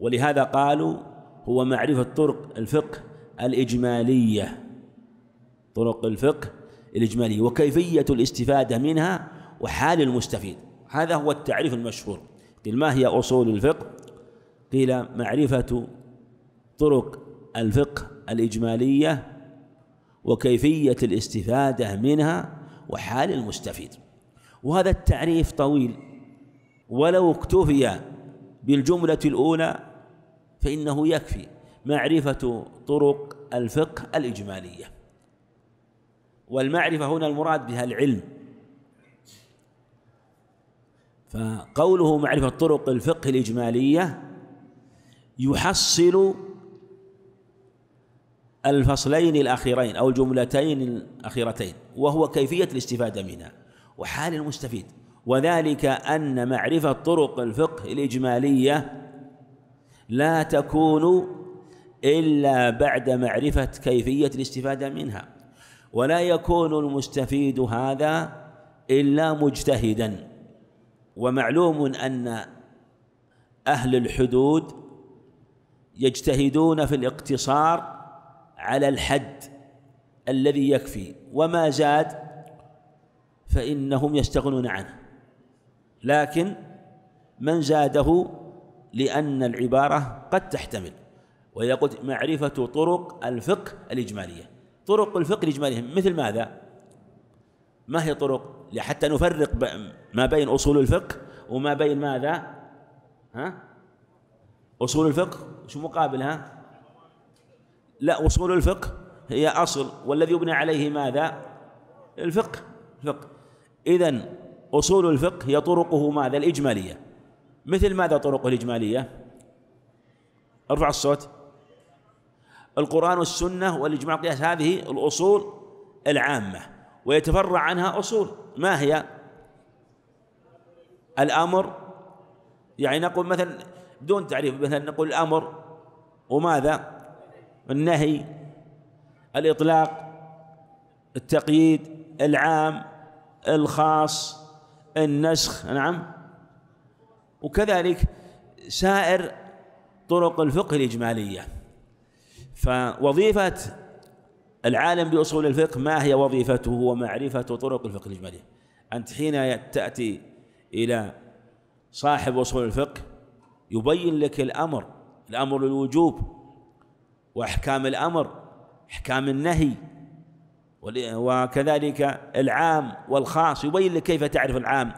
ولهذا قالوا هو معرفة طرق الفقه الإجمالية طرق الفقه الإجمالية وكيفية الاستفادة منها وحال المستفيد هذا هو التعريف المشهور قيل ما هي أصول الفقه قيل معرفة طرق الفقه الإجمالية وكيفية الاستفادة منها وحال المستفيد وهذا التعريف طويل ولو اكتفي بالجملة الأولى فإنه يكفي معرفة طرق الفقه الإجمالية والمعرفة هنا المراد بها العلم فقوله معرفة طرق الفقه الإجمالية يحصل الفصلين الأخيرين أو الجملتين الأخيرتين وهو كيفية الاستفادة منها وحال المستفيد وذلك أن معرفة طرق الفقه الإجمالية لا تكون إلا بعد معرفة كيفية الاستفادة منها ولا يكون المستفيد هذا إلا مجتهدا ومعلوم أن أهل الحدود يجتهدون في الاقتصار على الحد الذي يكفي وما زاد فإنهم يستغنون عنه لكن من زاده لأن العبارة قد تحتمل وإذا قلت معرفة طرق الفقه الإجمالية طرق الفقه الإجمالية مثل ماذا؟ ما هي طرق؟ حتى نفرق ما بين أصول الفقه وما بين ماذا؟ ها؟ أصول الفقه شو مقابلها؟ لا أصول الفقه هي أصل والذي يبنى عليه ماذا؟ الفقه الفقه إذن أصول الفقه هي طرقه ماذا الإجمالية مثل ماذا طرقه الإجمالية ارفع الصوت القرآن والسنة والإجماع والقياس هذه الأصول العامة ويتفرع عنها أصول ما هي الأمر يعني نقول مثلا دون تعريف مثلا نقول الأمر وماذا النهي الإطلاق التقييد العام الخاص النسخ نعم وكذلك سائر طرق الفقه الإجمالية فوظيفة العالم بأصول الفقه ما هي وظيفته ومعرفة طرق الفقه الإجمالية أنت حين تأتي إلى صاحب أصول الفقه يبين لك الأمر الأمر الوجوب وأحكام الأمر أحكام النهي وكذلك العام والخاص يبين لك كيف تعرف العام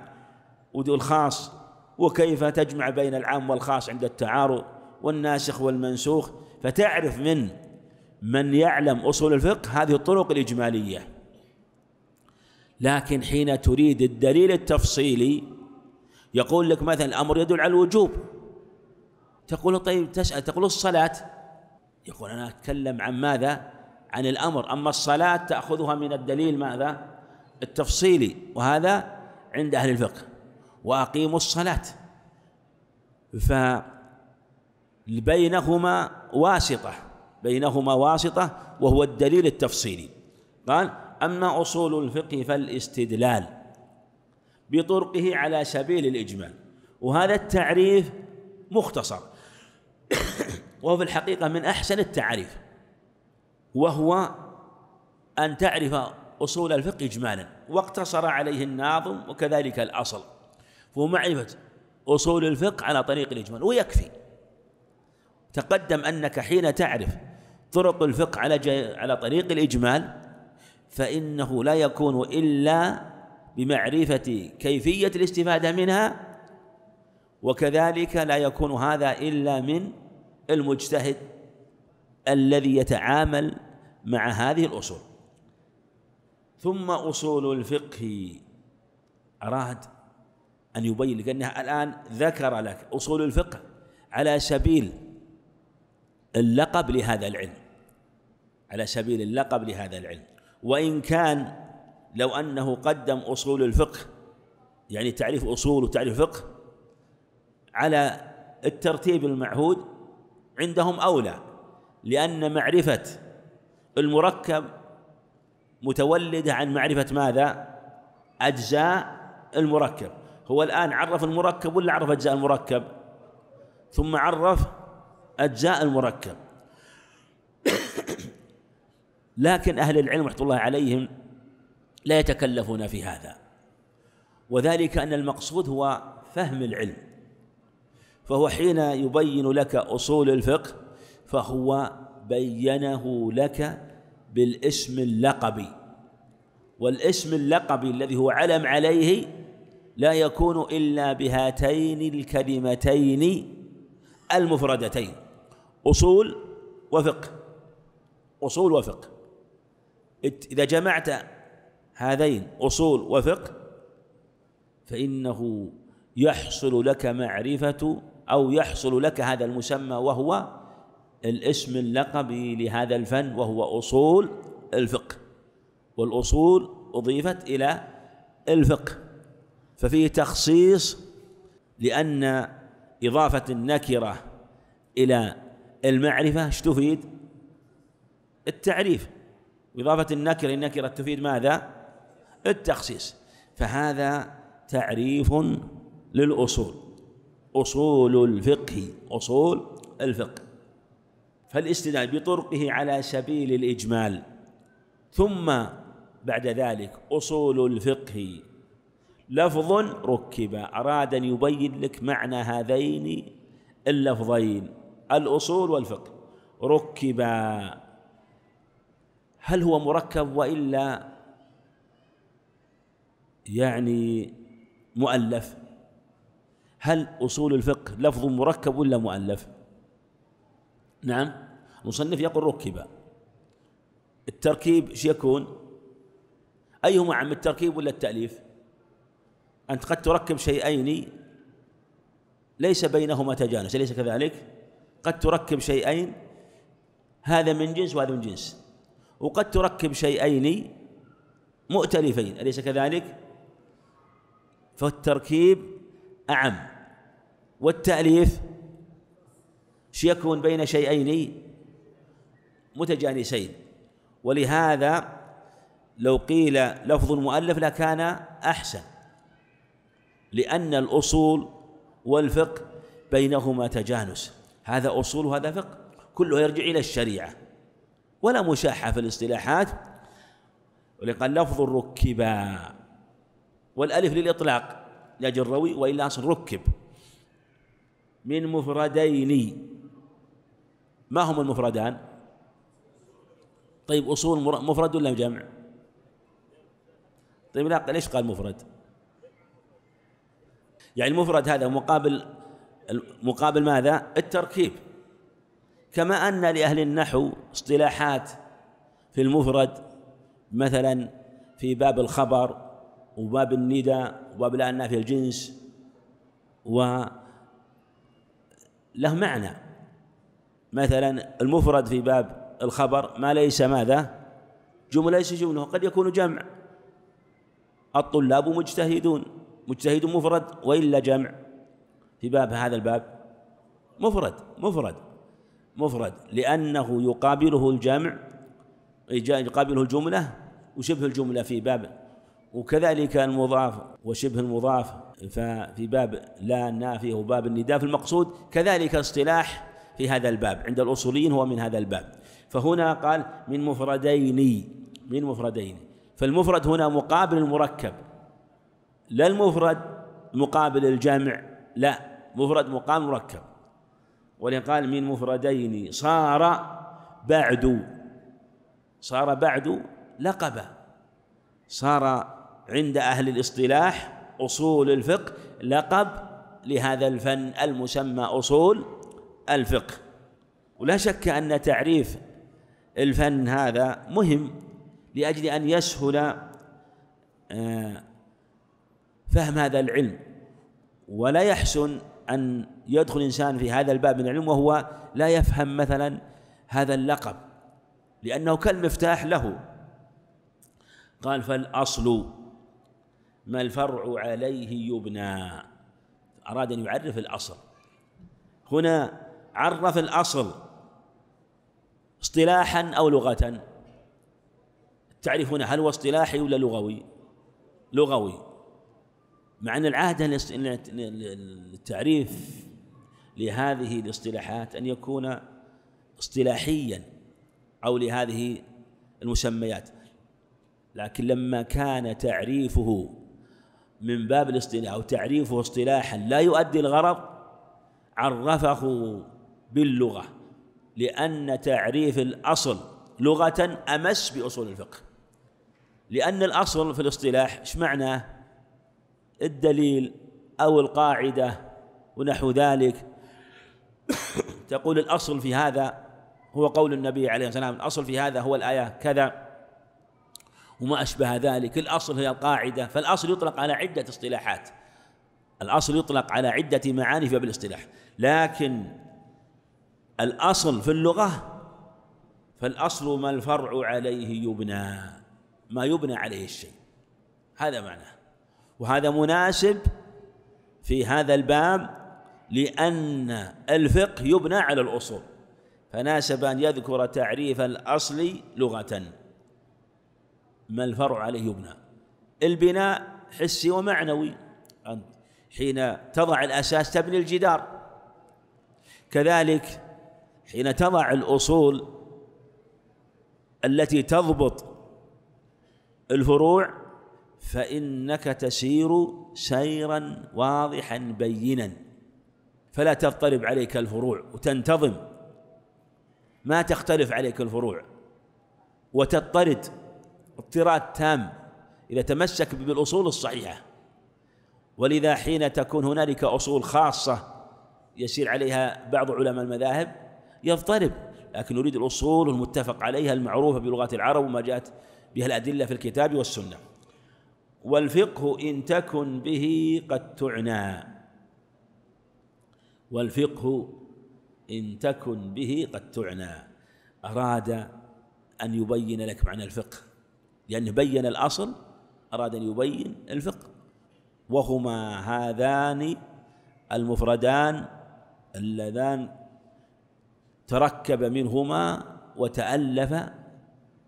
والخاص وكيف تجمع بين العام والخاص عند التعارض والناسخ والمنسوخ فتعرف من من يعلم أصول الفقه هذه الطرق الإجمالية لكن حين تريد الدليل التفصيلي يقول لك مثلا الأمر يدل على الوجوب تقول طيب تسأل تقول الصلاة يقول أنا أتكلم عن ماذا عن الأمر أما الصلاة تأخذها من الدليل ماذا التفصيلي وهذا عند أهل الفقه وأقيموا الصلاة فبينهما واسطة بينهما واسطة وهو الدليل التفصيلي قال أما أصول الفقه فالاستدلال بطرقه على سبيل الإجمال وهذا التعريف مختصر وهو في الحقيقة من أحسن التعريف وهو أن تعرف أصول الفقه إجمالا واقتصر عليه الناظم وكذلك الأصل ومعرفة أصول الفقه على طريق الإجمال ويكفي تقدم أنك حين تعرف طرق الفقه على على طريق الإجمال فإنه لا يكون إلا بمعرفة كيفية الاستفادة منها وكذلك لا يكون هذا إلا من المجتهد الذي يتعامل مع هذه الأصول ثم أصول الفقه أراد أن يبين لك أنها الآن ذكر لك أصول الفقه على سبيل اللقب لهذا العلم على سبيل اللقب لهذا العلم وإن كان لو أنه قدم أصول الفقه يعني تعريف أصول وتعريف فقه على الترتيب المعهود عندهم أولى لأن معرفة المركب متولدة عن معرفة ماذا؟ أجزاء المركب هو الآن عرف المركب ولا عرف أجزاء المركب؟ ثم عرف أجزاء المركب لكن أهل العلم رحمة الله عليهم لا يتكلفون في هذا وذلك أن المقصود هو فهم العلم فهو حين يبين لك أصول الفقه فهو بينه لك بالاسم اللقبي والاسم اللقبي الذي هو علم عليه لا يكون إلا بهاتين الكلمتين المفردتين أصول وفقه أصول وفقه إذا جمعت هذين أصول وفقه فإنه يحصل لك معرفة أو يحصل لك هذا المسمى وهو الاسم اللقبي لهذا الفن وهو أصول الفقه والأصول أضيفت إلى الفقه ففيه تخصيص لأن إضافة النكرة إلى المعرفة ايش تفيد؟ التعريف وإضافة النكرة النكرة تفيد ماذا؟ التخصيص فهذا تعريف للأصول أصول الفقه أصول الفقه فالاستدلال بطرقه على سبيل الإجمال ثم بعد ذلك أصول الفقه لفظ ركب أراد أن يبين لك معنى هذين اللفظين الأصول والفقه ركبا هل هو مركب وإلا يعني مؤلف هل أصول الفقه لفظ مركب ولا مؤلف؟ نعم المصنف يقول ركب التركيب ايش يكون أيهما عم التركيب ولا التأليف أنت قد تركب شيئين ليس بينهما تجانس أليس كذلك قد تركب شيئين هذا من جنس وهذا من جنس وقد تركب شيئين مؤتلفين أليس كذلك فالتركيب أعم والتأليف يكون بين شيئين متجانسين ولهذا لو قيل لفظ المؤلف لكان أحسن لأن الأصول والفقه بينهما تجانس هذا أصول وهذا فقه كله يرجع إلى الشريعة ولا مشاحة في الاصطلاحات ولقال لفظ ركبا والألف للإطلاق يجر الروي وإلا أصل ركب من مفردين ما هم المفردان طيب أصول مفرد ولا جمع طيب لا ليش قال مفرد يعني المفرد هذا مقابل مقابل ماذا التركيب كما أن لأهل النحو اصطلاحات في المفرد مثلا في باب الخبر وباب الندى وباب في الجنس و له معنى مثلا المفرد في باب الخبر ما ليس ماذا جملة ليس جملة قد يكون جمع الطلاب مجتهدون مجتهد مفرد وإلا جمع في باب هذا الباب مفرد مفرد مفرد لأنه يقابله الجمع يقابله الجملة وشبه الجملة في باب وكذلك المضاف وشبه المضاف ففي باب لا النافية وباب النداء في المقصود كذلك اصطلاح في هذا الباب عند الأصوليين هو من هذا الباب فهنا قال من مفردين من مفردين فالمفرد هنا مقابل المركب لا المفرد مقابل الجمع لا مفرد مقابل مركب ولهذا قال من مفردين صار بعد صار بعد لقبا صار عند أهل الاصطلاح أصول الفقه لقب لهذا الفن المسمى أصول الفقه ولا شك أن تعريف الفن هذا مهم لأجل أن يسهل آه، فهم هذا العلم ولا يحسن أن يدخل إنسان في هذا الباب من العلم وهو لا يفهم مثلا هذا اللقب لأنه كالمفتاح له قال فالأصل ما الفرع عليه يبنى أراد أن يعرف الأصل هنا عرف الأصل اصطلاحا أو لغة تعرفون هل هو اصطلاحي ولا لغوي لغوي مع أن العادة للتعريف لهذه الاصطلاحات أن يكون اصطلاحيا أو لهذه المسميات لكن لما كان تعريفه من باب الاصطلاح أو تعريفه اصطلاحا لا يؤدي الغرض عرفه باللغة لأن تعريف الأصل لغة أمس بأصول الفقه لأن الأصل في الاصطلاح إيش معناه؟ الدليل أو القاعدة ونحو ذلك تقول الأصل في هذا هو قول النبي عليه الصلاة والسلام الأصل في هذا هو الآية كذا وما أشبه ذلك الأصل هي القاعدة فالأصل يطلق على عدة اصطلاحات الأصل يطلق على عدة معاني في باب الاصطلاح لكن الأصل في اللغة فالأصل ما الفرع عليه يبنى ما يبنى عليه الشيء هذا معناه وهذا مناسب في هذا الباب لأن الفقه يبنى على الأصول فناسب أن يذكر تعريف الأصل لغة ما الفرع عليه يبنى البناء حسي ومعنوي أنت حين تضع الأساس تبني الجدار كذلك حين تضع الأصول التي تضبط الفروع فإنك تسير سيرا واضحا بينا فلا تضطرب عليك الفروع وتنتظم ما تختلف عليك الفروع وتضطرد اضطراد تام إذا تمسك بالأصول الصحيحة ولذا حين تكون هنالك أصول خاصة يسير عليها بعض علماء المذاهب يضطرب لكن نريد الأصول المتفق عليها المعروفة بلغة العرب وما جاءت بها الأدلة في الكتاب والسنة والفقه إن تكن به قد تعنى والفقه إن تكن به قد تعنى أراد أن يبين لك معنى الفقه لأنه بين الأصل أراد أن يبين الفقه وهما هذان المفردان اللذان تركب منهما وتألف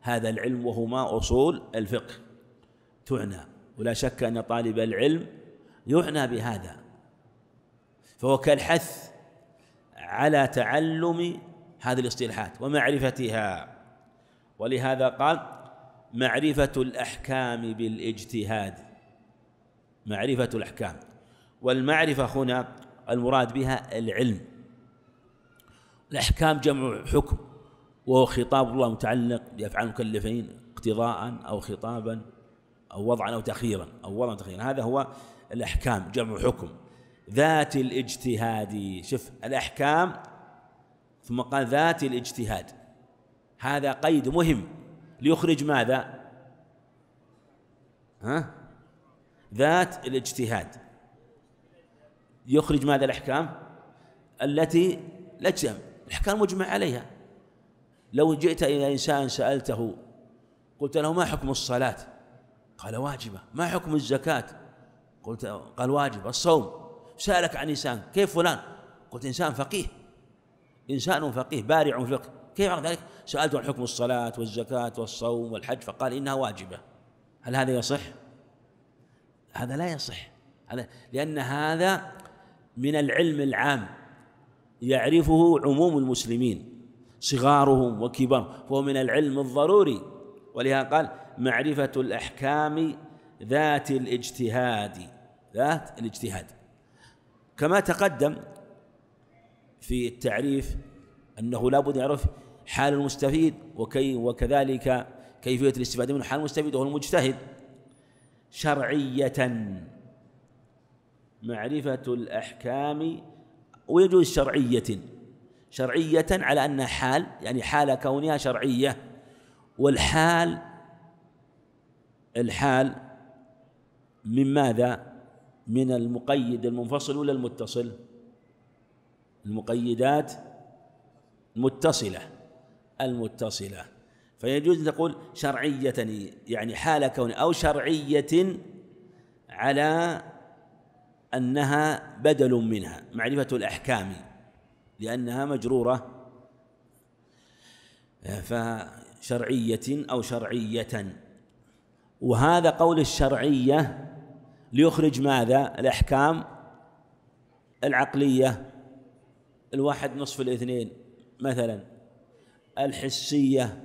هذا العلم وهما أصول الفقه تعنى ولا شك أن طالب العلم يعنى بهذا فهو كالحث على تعلم هذه الاصطلاحات ومعرفتها ولهذا قال معرفة الأحكام بالاجتهاد معرفة الأحكام والمعرفة هنا المراد بها العلم الأحكام جمع حكم وهو خطاب الله متعلق بأفعال المكلفين اقتضاء أو خطابا أو وضعا أو تأخيرا أو وضعا تأخيرا هذا هو الأحكام جمع حكم ذات الاجتهاد شوف الأحكام ثم قال ذات الاجتهاد هذا قيد مهم ليخرج ماذا ها ذات الاجتهاد يخرج ماذا الأحكام التي لا اجتهاد الأحكام مجمع عليها لو جئت إلى إنسان سألته قلت له ما حكم الصلاة قال واجبة ما حكم الزكاة قلت قال واجب الصوم سألك عن إنسان كيف فلان قلت إنسان فقيه إنسان فقيه بارع فقه كيف عرف ذلك سألته عن حكم الصلاة والزكاة والصوم والحج فقال إنها واجبة هل هذا يصح هذا لا يصح هذا لأن هذا من العلم العام يعرفه عموم المسلمين صغارهم وكبارهم فهو من العلم الضروري ولهذا قال معرفة الأحكام ذات الاجتهاد ذات الاجتهاد كما تقدم في التعريف أنه لا بد يعرف حال المستفيد وكي وكذلك كيفية الاستفادة من حال المستفيد وهو المجتهد شرعية معرفة الأحكام ويجوز شرعية شرعية على أنها حال يعني حال كونها شرعية والحال الحال من ماذا؟ من المقيد المنفصل ولا المتصل؟ المقيدات متصلة المتصلة فيجوز أن تقول شرعية يعني حال كون أو شرعية على أنها بدل منها معرفة الأحكام لأنها مجرورة فشرعية أو شرعية وهذا قول الشرعية ليخرج ماذا الأحكام العقلية الواحد نصف الاثنين مثلا الحسية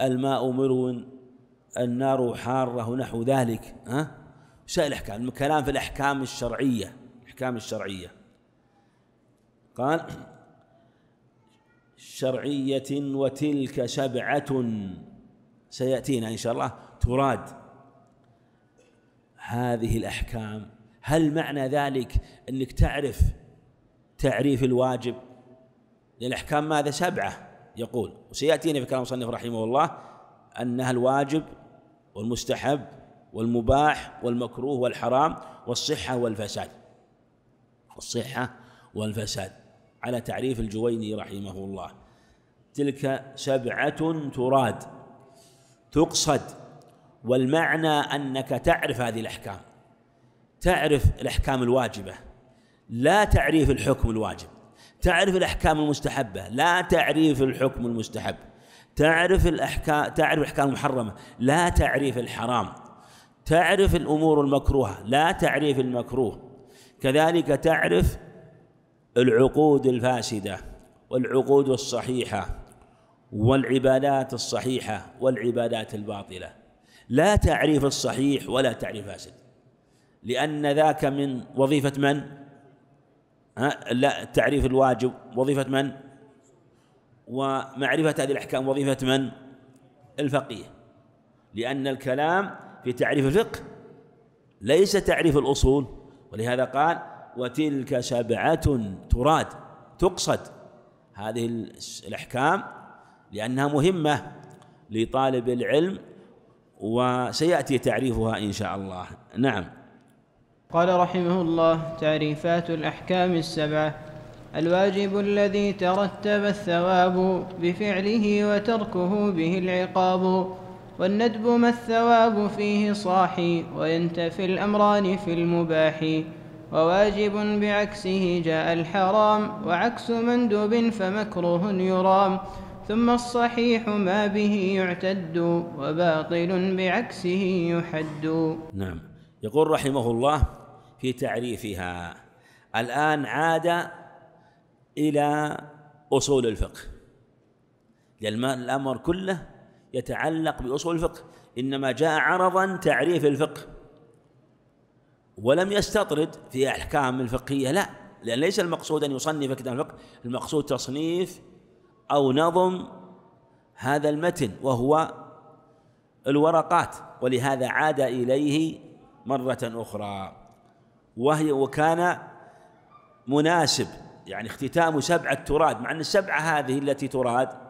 الماء مرو النار حارة ونحو ذلك ها شيء الأحكام الكلام في الأحكام الشرعية الأحكام الشرعية قال شرعية وتلك سبعة سيأتينا إن شاء الله تراد هذه الأحكام هل معنى ذلك أنك تعرف تعريف الواجب للأحكام ماذا سبعة يقول وسيأتينا في كلام مصنف رحمه الله أنها الواجب والمستحب والمباح والمكروه والحرام والصحة والفساد الصحة والفساد على تعريف الجويني رحمه الله تلك سبعة تراد تقصد والمعنى أنك تعرف هذه الأحكام تعرف الأحكام الواجبة لا تعريف الحكم الواجب تعرف الأحكام المستحبة لا تعريف الحكم المستحب تعرف الأحكام تعرف الأحكام المحرمة لا تعريف الحرام تعرف الأمور المكروهة لا تعريف المكروه كذلك تعرف العقود الفاسدة والعقود الصحيحة والعبادات الصحيحة والعبادات الباطلة لا تعريف الصحيح ولا تعريف الفاسد لأن ذاك من وظيفة من؟ ها؟ لا تعريف الواجب وظيفة من؟ ومعرفة هذه الأحكام وظيفة من؟ الفقيه لأن الكلام في تعريف الفقه ليس تعريف الأصول ولهذا قال وتلك سبعة تراد تقصد هذه الأحكام لأنها مهمة لطالب العلم وسيأتي تعريفها إن شاء الله نعم قال رحمه الله تعريفات الأحكام السبعة الواجب الذي ترتب الثواب بفعله وتركه به العقاب والندب ما الثواب فيه صاحي وينتفي الأمران في المباح وواجب بعكسه جاء الحرام وعكس مندوب فمكروه يرام ثم الصحيح ما به يعتد وباطل بعكسه يحد نعم يقول رحمه الله في تعريفها الآن عاد إلى أصول الفقه لأن الأمر كله يتعلق بأصول الفقه إنما جاء عرضا تعريف الفقه ولم يستطرد في أحكام الفقهية لا لأن ليس المقصود أن يصنف كتاب الفقه المقصود تصنيف أو نظم هذا المتن وهو الورقات ولهذا عاد إليه مرة أخرى وهي وكان مناسب يعني اختتام سبعة تراد مع أن السبعة هذه التي تراد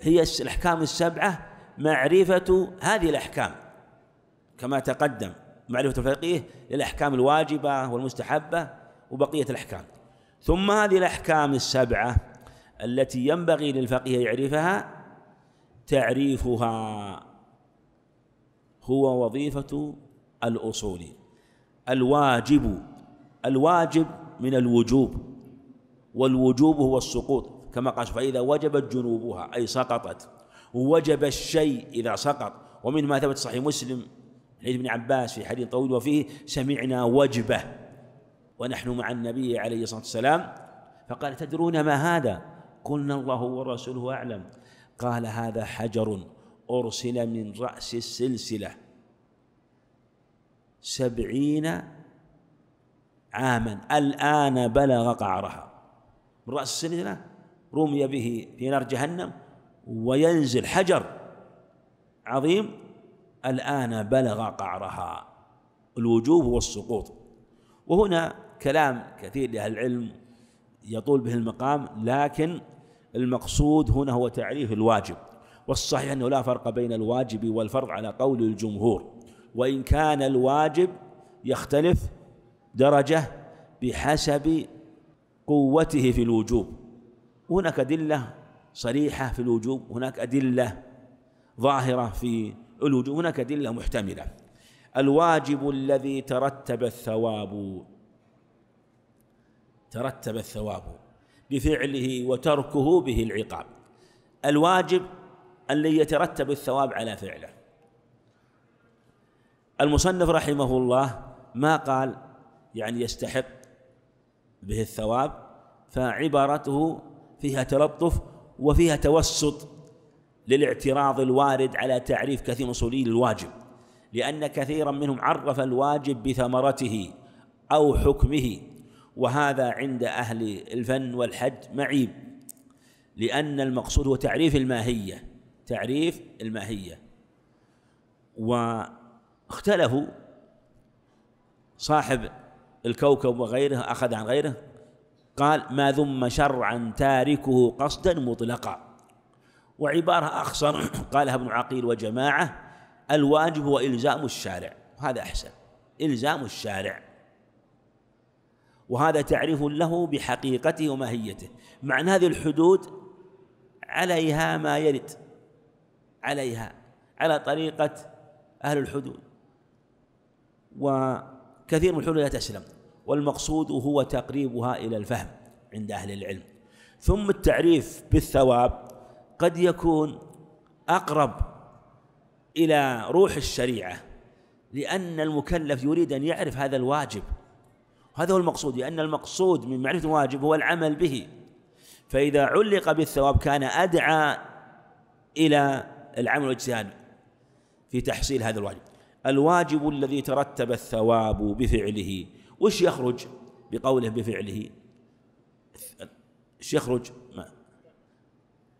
هي الأحكام السبعة معرفة هذه الأحكام كما تقدم معرفة الفقيه للأحكام الواجبة والمستحبة وبقية الأحكام ثم هذه الأحكام السبعة التي ينبغي للفقيه يعرفها تعريفها هو وظيفة الأصول الواجب الواجب من الوجوب والوجوب هو السقوط كما قال فإذا وجبت جنوبها أي سقطت وجب الشيء إذا سقط ومن ما ثبت صحيح مسلم عن ابن عباس في حديث طويل وفيه سمعنا وجبة ونحن مع النبي عليه الصلاة والسلام فقال تدرون ما هذا قلنا الله ورسوله أعلم قال هذا حجر أرسل من رأس السلسلة سبعين عاما الآن بلغ قعرها من رأس السلسلة رمي به في نار جهنم وينزل حجر عظيم الآن بلغ قعرها الوجوب والسقوط وهنا كلام كثير لأهل العلم يطول به المقام لكن المقصود هنا هو تعريف الواجب والصحيح أنه لا فرق بين الواجب والفرض على قول الجمهور وإن كان الواجب يختلف درجة بحسب قوته في الوجوب هناك أدلة صريحة في الوجوب هناك أدلة ظاهرة في الوجوب هناك أدلة محتملة الواجب الذي ترتب الثواب ترتب الثواب بفعله وتركه به العقاب الواجب الذي يترتب الثواب على فعله المصنف رحمه الله ما قال يعني يستحق به الثواب فعبارته فيها تلطف وفيها توسط للاعتراض الوارد على تعريف كثير من اصوليين الواجب لان كثيرا منهم عرف الواجب بثمرته او حكمه وهذا عند اهل الفن والحج معيب لان المقصود هو تعريف الماهيه تعريف الماهيه واختلفوا صاحب الكوكب وغيره اخذ عن غيره قال ما ذم شرعا تاركه قصدا مطلقا وعبارة أخصر قالها ابن عقيل وجماعة الواجب هو إلزام الشارع هذا أحسن إلزام الشارع وهذا تعريف له بحقيقته وماهيته مع أن هذه الحدود عليها ما يرد عليها على طريقة أهل الحدود وكثير من الحدود لا تسلم والمقصود هو تقريبها إلى الفهم عند أهل العلم ثم التعريف بالثواب قد يكون أقرب إلى روح الشريعة لأن المكلف يريد أن يعرف هذا الواجب هذا هو المقصود لأن المقصود من معرفة الواجب هو العمل به فإذا علق بالثواب كان أدعى إلى العمل والاجتهاد في تحصيل هذا الواجب الواجب الذي ترتب الثواب بفعله وش يخرج بقوله بفعله ايش يخرج ما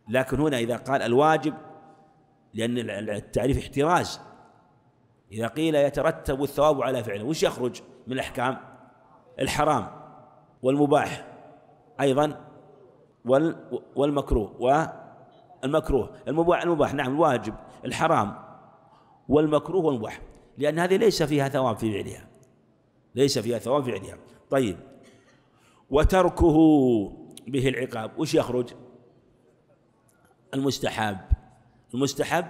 لكن هنا إذا قال الواجب لأن التعريف احتراز إذا قيل يترتب الثواب على فعله وش يخرج من الأحكام الحرام والمباح أيضا والمكروه والمكروه المباح المباح نعم الواجب الحرام والمكروه والمباح لأن هذه ليس فيها ثواب في فعلها ليس فيها ثواب فعلها طيب وتركه به العقاب وش يخرج المستحب المستحب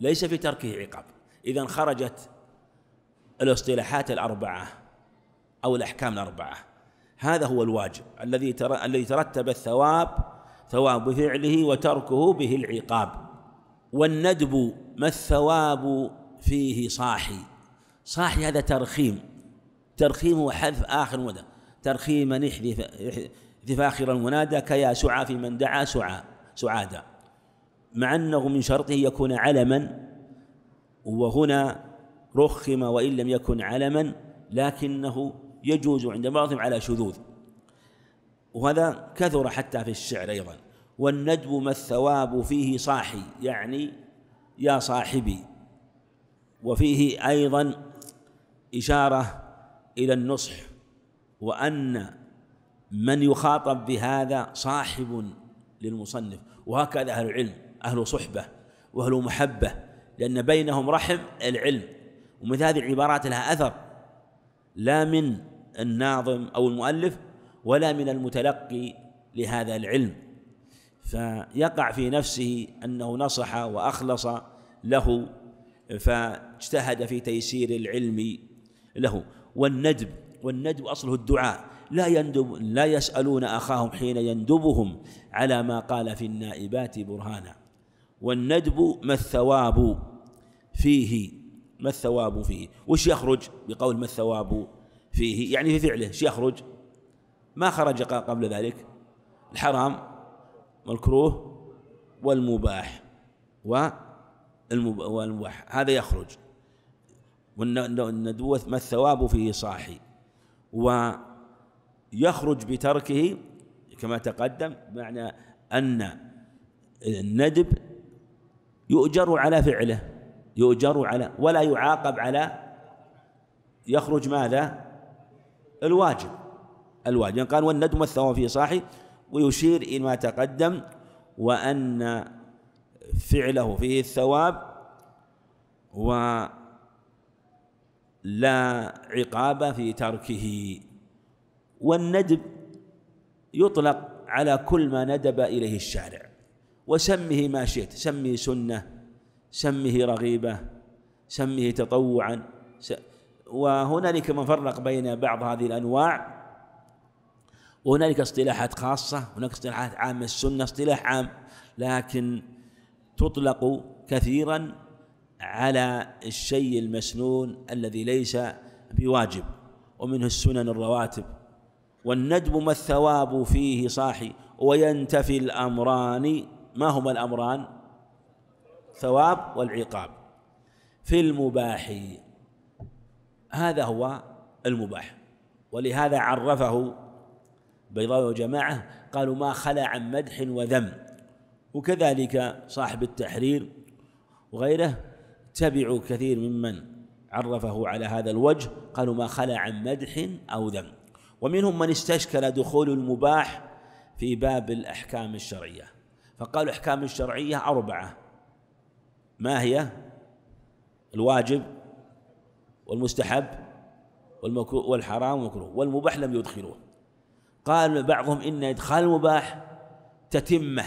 ليس في تركه عقاب إذا خرجت الاصطلاحات الأربعة أو الأحكام الأربعة هذا هو الواجب الذي تر... الذي ترتب الثواب ثواب فعله وتركه به العقاب والندب ما الثواب فيه صاحي صاحي هذا ترخيم ترخيم وحذف آخر مدى ترخيما يحذف آخر المنادى كيا سعى في من دعا سعى سعادة مع أنه من شرطه يكون علما وهنا رخم وإن لم يكن علما لكنه يجوز عند بعضهم على شذوذ وهذا كثر حتى في الشعر أيضا والندب ما الثواب فيه صاحي يعني يا صاحبي وفيه أيضا إشارة إلى النصح وأن من يخاطب بهذا صاحب للمصنف وهكذا أهل العلم أهل صحبة وأهل محبة لأن بينهم رحم العلم ومثل هذه العبارات لها أثر لا من الناظم أو المؤلف ولا من المتلقي لهذا العلم فيقع في نفسه أنه نصح وأخلص له فاجتهد في تيسير العلم له والندب والندب أصله الدعاء لا يندب لا يسألون أخاهم حين يندبهم على ما قال في النائبات برهانا والندب ما الثواب فيه ما الثواب فيه وش يخرج بقول ما الثواب فيه يعني في فعله شو يخرج ما خرج قبل ذلك الحرام والكروه والمباح والمباح هذا يخرج والندوة ما الثواب فيه صاحي ويخرج بتركه كما تقدم معنى أن الندب يؤجر على فعله يؤجر على ولا يعاقب على يخرج ماذا الواجب الواجب قال والندم الثواب فيه صاحي ويشير إلى ما تقدم وأن فعله فيه الثواب و لا عقاب في تركه والندب يطلق على كل ما ندب إليه الشارع وسمه ما شئت سمه سنة سمه رغيبة سمه تطوعا وهنالك من فرق بين بعض هذه الأنواع وهنالك اصطلاحات خاصة هناك اصطلاحات عامة السنة اصطلاح عام لكن تطلق كثيرا على الشيء المسنون الذي ليس بواجب ومنه السنن الرواتب والندب ما الثواب فيه صاحي وينتفي الأمران ما هما الأمران ثواب والعقاب في المباح هذا هو المباح ولهذا عرفه بيضاوي وجماعة قالوا ما خلا عن مدح وذم وكذلك صاحب التحرير وغيره تبعوا كثير ممن عرفه على هذا الوجه قالوا ما خلا عن مدح أو ذم ومنهم من استشكل دخول المباح في باب الأحكام الشرعية فقالوا الأحكام الشرعية أربعة ما هي الواجب والمستحب والمكروه والحرام والمكروه والمباح لم يدخلوه قال بعضهم إن إدخال المباح تتمة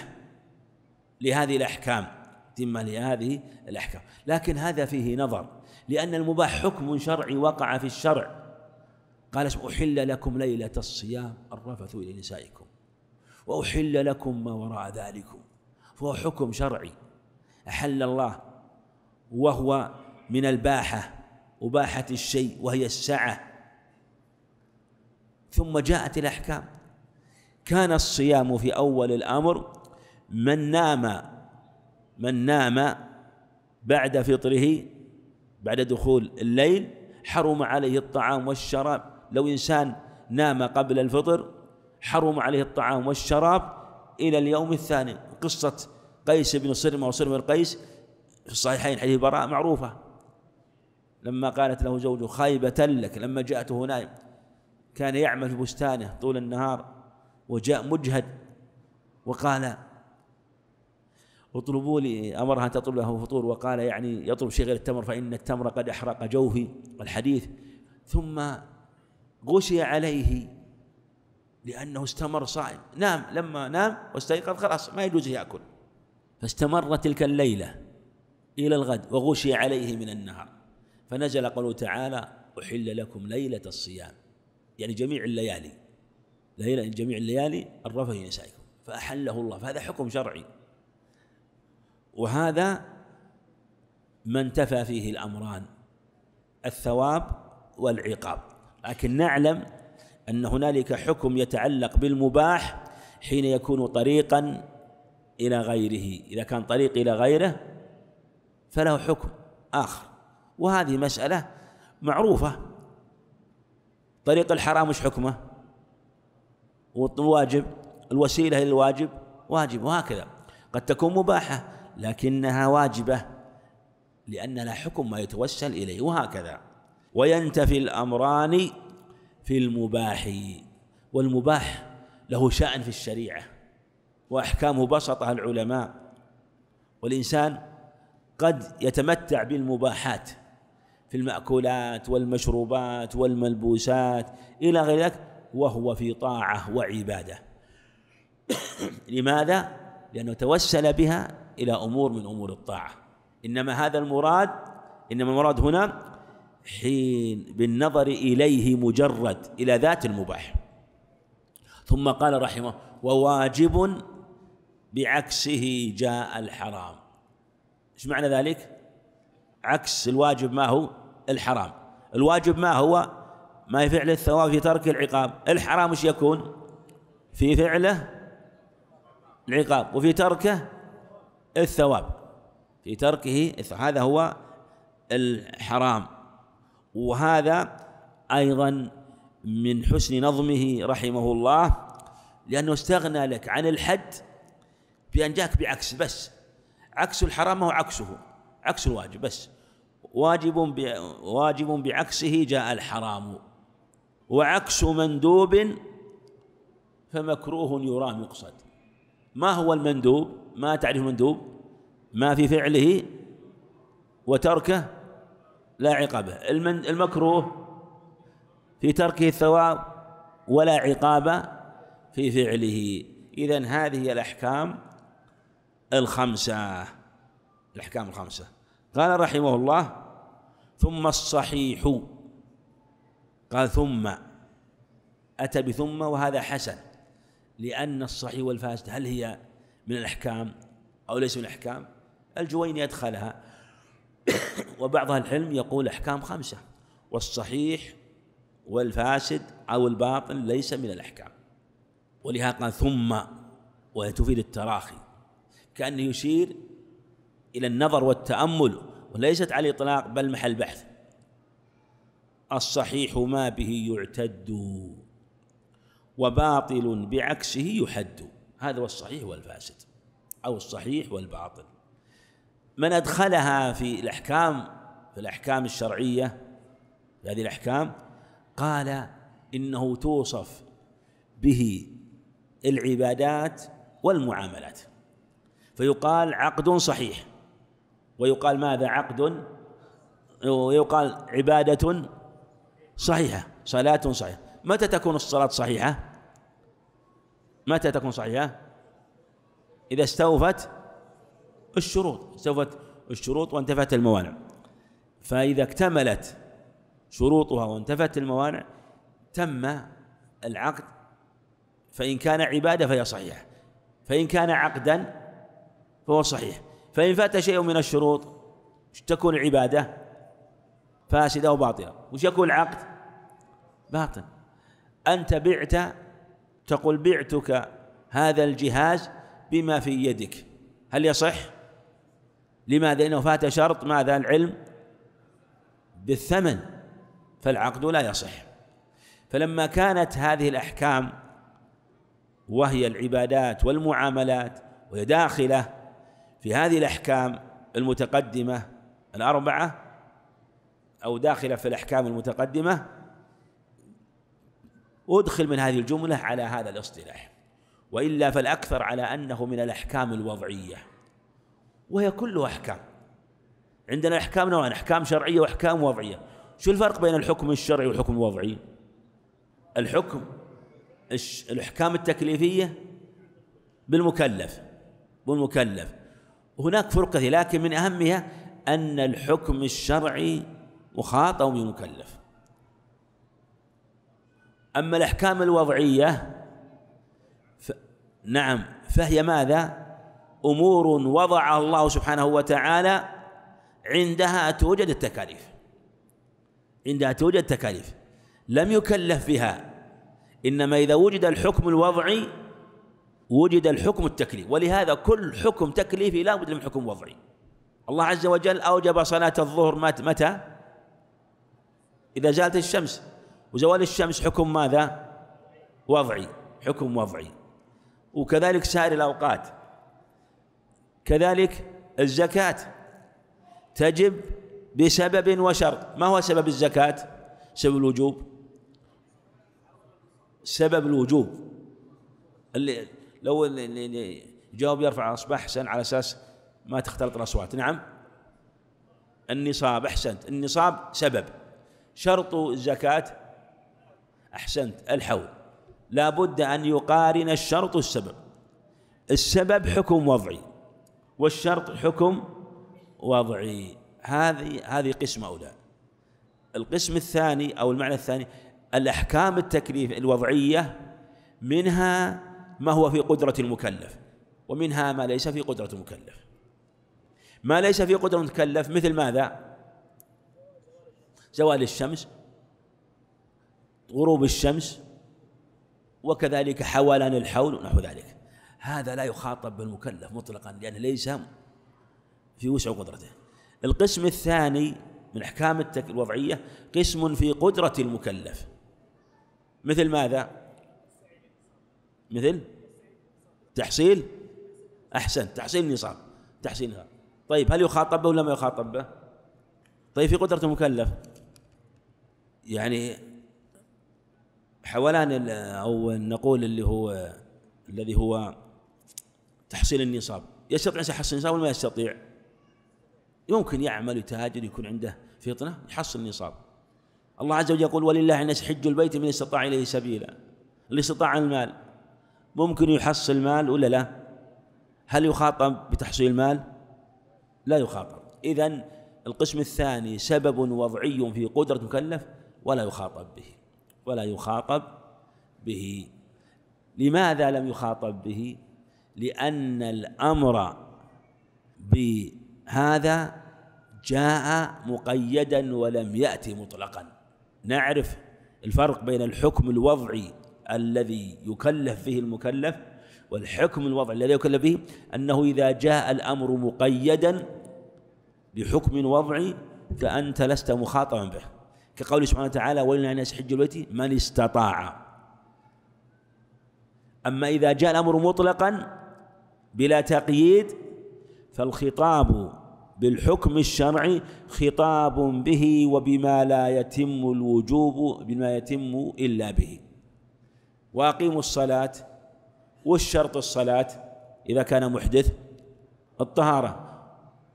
لهذه الأحكام تتمة لهذه الأحكام لكن هذا فيه نظر لأن المباح حكم شرعي وقع في الشرع قال أحل لكم ليلة الصيام الرفث إلى نسائكم وأحل لكم ما وراء ذلكم فهو حكم شرعي أحل الله وهو من الباحة وباحة الشيء وهي السعة ثم جاءت الأحكام كان الصيام في أول الأمر من نام من نام بعد فطره بعد دخول الليل حرم عليه الطعام والشراب لو إنسان نام قبل الفطر حرم عليه الطعام والشراب إلى اليوم الثاني قصة قيس بن صرمة وصرمة القيس في الصحيحين حديث براء معروفة لما قالت له زوجه خيبة لك لما جاءته نائم كان يعمل في بستانه طول النهار وجاء مجهد وقال اطلبوا لي امرها ان تطلب له فطور وقال يعني يطلب شيء غير التمر فان التمر قد احرق جوفي الحديث ثم غشي عليه لانه استمر صائم نام لما نام واستيقظ خلاص ما يجوز ياكل فاستمر تلك الليله الى الغد وغشي عليه من النهار فنزل قوله تعالى احل لكم ليله الصيام يعني جميع الليالي ليله جميع الليالي الرفه نسائكم فاحله الله فهذا حكم شرعي وهذا ما انتفى فيه الأمران الثواب والعقاب لكن نعلم أن هنالك حكم يتعلق بالمباح حين يكون طريقا إلى غيره إذا كان طريق إلى غيره فله حكم آخر وهذه مسألة معروفة طريق الحرام مش حكمه والواجب الوسيلة للواجب واجب وهكذا قد تكون مباحة لكنها واجبة لأن لها حكم ما يتوسل إليه وهكذا وينتفي الأمران في المباح والمباح له شأن في الشريعة وأحكامه بسطها العلماء والإنسان قد يتمتع بالمباحات في المأكولات والمشروبات والملبوسات إلى غير ذلك وهو في طاعة وعبادة لماذا؟ لأنه توسل بها إلى أمور من أمور الطاعة إنما هذا المراد إنما المراد هنا حين بالنظر إليه مجرد إلى ذات المباح ثم قال رحمه وواجب بعكسه جاء الحرام ايش معنى ذلك عكس الواجب ما هو الحرام الواجب ما هو ما فعل الثواب في ترك العقاب الحرام ايش يكون في فعله العقاب وفي تركه الثواب في تركه هذا هو الحرام وهذا أيضا من حسن نظمه رحمه الله لأنه استغنى لك عن الحد بأن جاك بعكس بس عكس الحرام هو عكسه عكس الواجب بس واجب واجب بعكسه جاء الحرام وعكس مندوب فمكروه يرام يقصد ما هو المندوب ما تعرف مندوب ما في فعله وتركه لا عقابه المكروه في تركه الثواب ولا عقاب في فعله إذا هذه الأحكام الخمسة الأحكام الخمسة قال رحمه الله ثم الصحيح قال ثم أتى بثم وهذا حسن لأن الصحيح والفاسد هل هي من الأحكام أو ليس من الأحكام الجويني أدخلها وبعض العلم يقول أحكام خمسة والصحيح والفاسد أو الباطل ليس من الأحكام ولهذا قال ثم وهي تفيد التراخي كأنه يشير إلى النظر والتأمل وليست على الإطلاق بل محل بحث الصحيح ما به يعتد وباطل بعكسه يحد هذا هو الصحيح والفاسد أو الصحيح والباطل من أدخلها في الأحكام في الأحكام الشرعية في هذه الأحكام قال إنه توصف به العبادات والمعاملات فيقال عقد صحيح ويقال ماذا عقد ويقال عبادة صحيحة صلاة صحيحة متى تكون الصلاة صحيحة متى تكون صحيحة؟ إذا استوفت الشروط استوفت الشروط وانتفت الموانع فإذا اكتملت شروطها وانتفت الموانع تم العقد فإن كان عبادة فهي صحيحة فإن كان عقدا فهو صحيح فإن فات شيء من الشروط تكون عبادة فاسدة وباطلة وش يكون العقد؟ باطل أنت بعت تقول بعتك هذا الجهاز بما في يدك هل يصح؟ لماذا؟ لأنه فات شرط ماذا؟ العلم بالثمن فالعقد لا يصح فلما كانت هذه الأحكام وهي العبادات والمعاملات وهي داخلة في هذه الأحكام المتقدمة الأربعة أو داخلة في الأحكام المتقدمة أدخل من هذه الجملة على هذا الاصطلاح وإلا فالأكثر على أنه من الأحكام الوضعية وهي كلها أحكام عندنا أحكام نوعان أحكام شرعية وأحكام وضعية شو الفرق بين الحكم الشرعي والحكم الوضعي الحكم الأحكام التكليفية بالمكلف بالمكلف هناك فرق كثيرة لكن من أهمها أن الحكم الشرعي مخاطب بمكلف أما الأحكام الوضعية ف... نعم فهي ماذا؟ أمور وضعها الله سبحانه وتعالى عندها توجد التكاليف عندها توجد التكاليف لم يكلف بها إنما إذا وجد الحكم الوضعي وجد الحكم التكليف ولهذا كل حكم تكليفي لا بد من حكم وضعي الله عز وجل أوجب صلاة الظهر متى؟ إذا زالت الشمس وزوال الشمس حكم ماذا وضعي حكم وضعي وكذلك سائر الأوقات كذلك الزكاة تجب بسبب وشرط ما هو سبب الزكاة سبب الوجوب سبب الوجوب اللي لو اللي جاوب يرفع اصبع احسن على اساس ما تختلط الاصوات نعم النصاب احسنت النصاب سبب شرط الزكاه أحسنت الحول لا بد أن يقارن الشرط السبب السبب حكم وضعي والشرط حكم وضعي هذه هذه قسم أولى القسم الثاني أو المعنى الثاني الأحكام التكليف الوضعية منها ما هو في قدرة المكلف ومنها ما ليس في قدرة المكلف ما ليس في قدرة المكلف مثل ماذا؟ زوال الشمس غروب الشمس وكذلك حولان الحول ونحو ذلك هذا لا يخاطب بالمكلف مطلقا لأنه ليس في وسع قدرته القسم الثاني من أحكام الوضعية قسم في قدرة المكلف مثل ماذا؟ مثل تحصيل أحسن تحصيل النصاب تحصيل طيب هل يخاطب ولا ما يخاطب طيب في قدرة المكلف يعني حولان او نقول اللي هو الذي هو تحصيل النصاب يستطيع ان يحصل النصاب ولا ما يستطيع؟ يمكن يعمل يتاجر يكون عنده فطنه يحصل النصاب الله عز وجل يقول ولله الناس حج البيت من استطاع اليه سبيلا اللي استطاع المال ممكن يحصل مال ولا لا؟ هل يخاطب بتحصيل المال؟ لا يخاطب اذا القسم الثاني سبب وضعي في قدره المكلف ولا يخاطب به ولا يخاطب به لماذا لم يخاطب به لأن الأمر بهذا جاء مقيدا ولم يأتي مطلقا نعرف الفرق بين الحكم الوضعي الذي يكلف به المكلف والحكم الوضعي الذي يكلف به أنه إذا جاء الأمر مقيدا بحكم وضعي فأنت لست مخاطبا به كقوله سبحانه وتعالى وإن الناس حج البيت من استطاع أما إذا جاء الأمر مطلقا بلا تقييد فالخطاب بالحكم الشرعي خطاب به وبما لا يتم الوجوب بما يتم إلا به وأقيموا الصلاة والشرط الصلاة إذا كان محدث الطهارة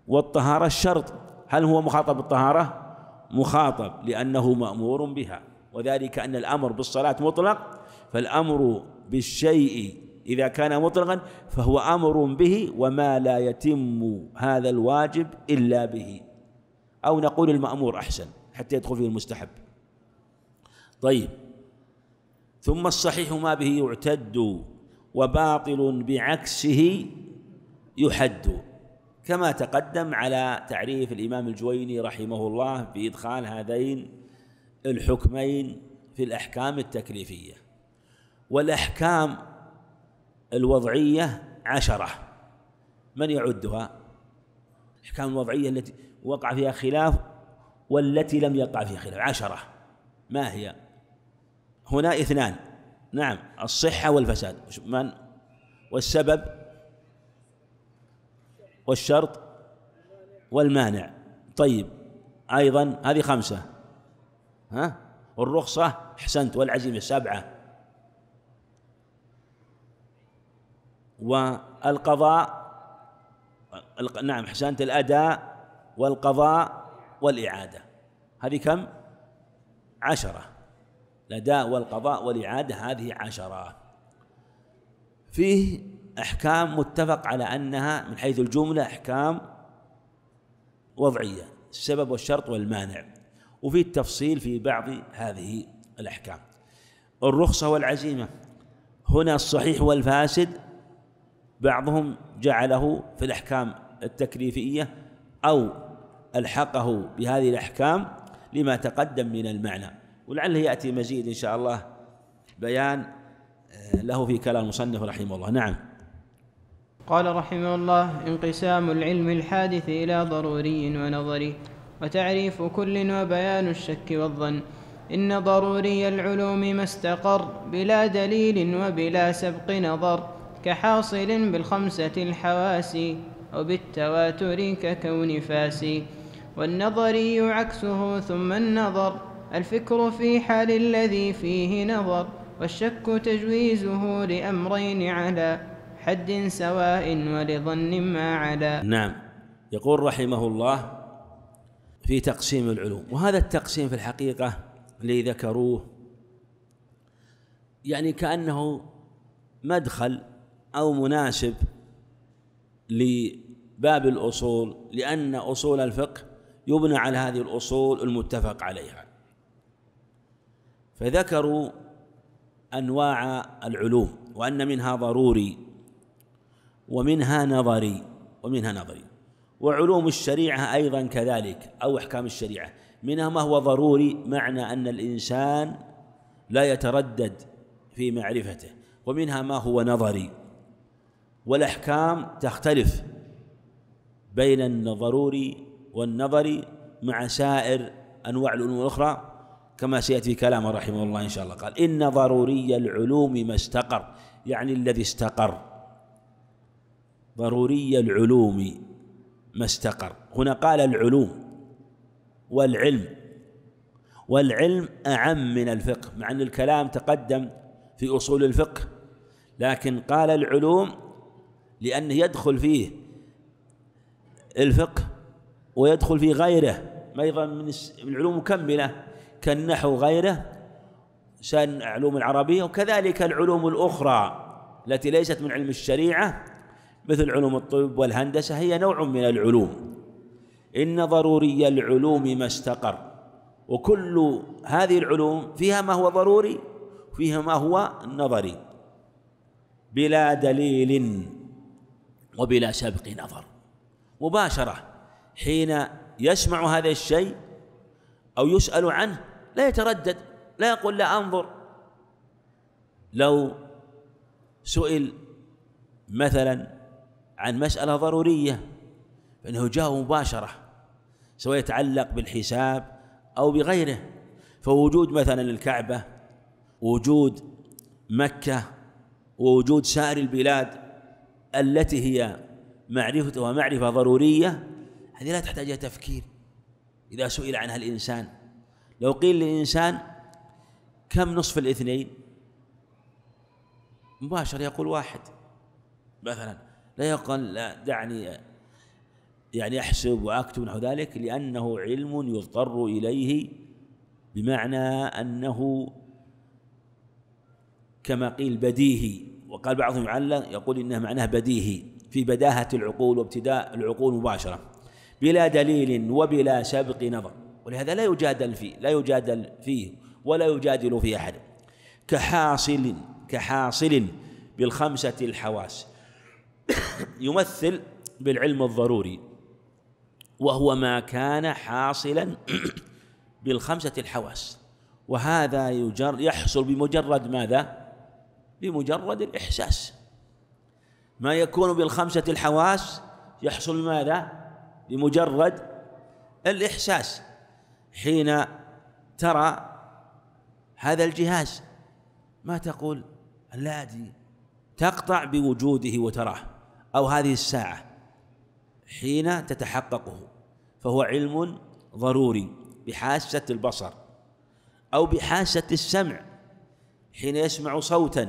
والطهارة الشرط هل هو مخاطب بالطهارة؟ مخاطب لأنه مأمور بها وذلك أن الأمر بالصلاة مطلق فالأمر بالشيء إذا كان مطلقا فهو أمر به وما لا يتم هذا الواجب إلا به أو نقول المأمور أحسن حتى يدخل فيه المستحب طيب ثم الصحيح ما به يعتد وباطل بعكسه يحد كما تقدم على تعريف الإمام الجويني رحمه الله بإدخال هذين الحكمين في الأحكام التكليفية والأحكام الوضعية عشرة من يعدها؟ الأحكام الوضعية التي وقع فيها خلاف والتي لم يقع فيها خلاف عشرة ما هي؟ هنا اثنان نعم الصحة والفساد من والسبب والشرط والمانع طيب أيضا هذه خمسة ها الرخصة أحسنت والعزيمة سبعة والقضاء نعم أحسنت الأداء والقضاء والإعادة هذه كم؟ عشرة الأداء والقضاء والإعادة هذه عشرة فيه أحكام متفق على أنها من حيث الجملة أحكام وضعية السبب والشرط والمانع وفي التفصيل في بعض هذه الأحكام الرخصة والعزيمة هنا الصحيح والفاسد بعضهم جعله في الأحكام التكليفية أو ألحقه بهذه الأحكام لما تقدم من المعنى ولعله يأتي مزيد إن شاء الله بيان آه، له في كلام المصنف رحمه الله نعم قال رحمه الله انقسام العلم الحادث إلى ضروري ونظري وتعريف كل وبيان الشك والظن إن ضروري العلوم ما استقر بلا دليل وبلا سبق نظر كحاصل بالخمسة الحواس أو بالتواتر ككون فاسي والنظري عكسه ثم النظر الفكر في حال الذي فيه نظر والشك تجويزه لأمرين على حد سواء ولظن ما عدا نعم يقول رحمه الله في تقسيم العلوم وهذا التقسيم في الحقيقة اللي ذكروه يعني كأنه مدخل أو مناسب لباب الأصول لأن أصول الفقه يبنى على هذه الأصول المتفق عليها فذكروا أنواع العلوم وأن منها ضروري ومنها نظري ومنها نظري وعلوم الشريعة أيضا كذلك أو أحكام الشريعة منها ما هو ضروري معنى أن الإنسان لا يتردد في معرفته ومنها ما هو نظري والأحكام تختلف بين الضروري والنظري مع سائر أنواع العلوم الأخرى كما سيأتي كلامه رحمه الله إن شاء الله قال إن ضروري العلوم ما استقر يعني الذي استقر ضروري العلوم ما استقر هنا قال العلوم والعلم والعلم أعم من الفقه مع أن الكلام تقدم في أصول الفقه لكن قال العلوم لأنه يدخل فيه الفقه ويدخل في غيره أيضا من العلوم مكملة كالنحو غيره شأن علوم العربية وكذلك العلوم الأخرى التي ليست من علم الشريعة مثل علوم الطب والهندسة هي نوع من العلوم إن ضروري العلوم ما استقر وكل هذه العلوم فيها ما هو ضروري فيها ما هو نظري بلا دليل وبلا سبق نظر مباشرة حين يسمع هذا الشيء أو يسأل عنه لا يتردد لا يقول لا أنظر لو سئل مثلا عن مسألة ضرورية فإنه جاء مباشرة سواء يتعلق بالحساب أو بغيره فوجود مثلا الكعبة وجود مكة ووجود سائر البلاد التي هي معرفتها معرفة ضرورية هذه لا تحتاج إلى تفكير إذا سئل عنها الإنسان لو قيل للإنسان كم نصف الاثنين مباشر يقول واحد مثلا لا يقل لا دعني يعني أحسب وأكتب نحو ذلك لأنه علم يضطر إليه بمعنى أنه كما قيل بديهي وقال بعضهم يعلق يقول إنه معناه بديهي في بداهة العقول وابتداء العقول مباشرة بلا دليل وبلا سبق نظر ولهذا لا يجادل فيه لا يجادل فيه ولا يجادل فيه أحد كحاصل كحاصل بالخمسة الحواس يمثل بالعلم الضروري وهو ما كان حاصلا بالخمسة الحواس وهذا يجر يحصل بمجرد ماذا؟ بمجرد الإحساس ما يكون بالخمسة الحواس يحصل ماذا؟ بمجرد الإحساس حين ترى هذا الجهاز ما تقول لا دي تقطع بوجوده وتراه أو هذه الساعة حين تتحققه فهو علم ضروري بحاسة البصر أو بحاسة السمع حين يسمع صوتا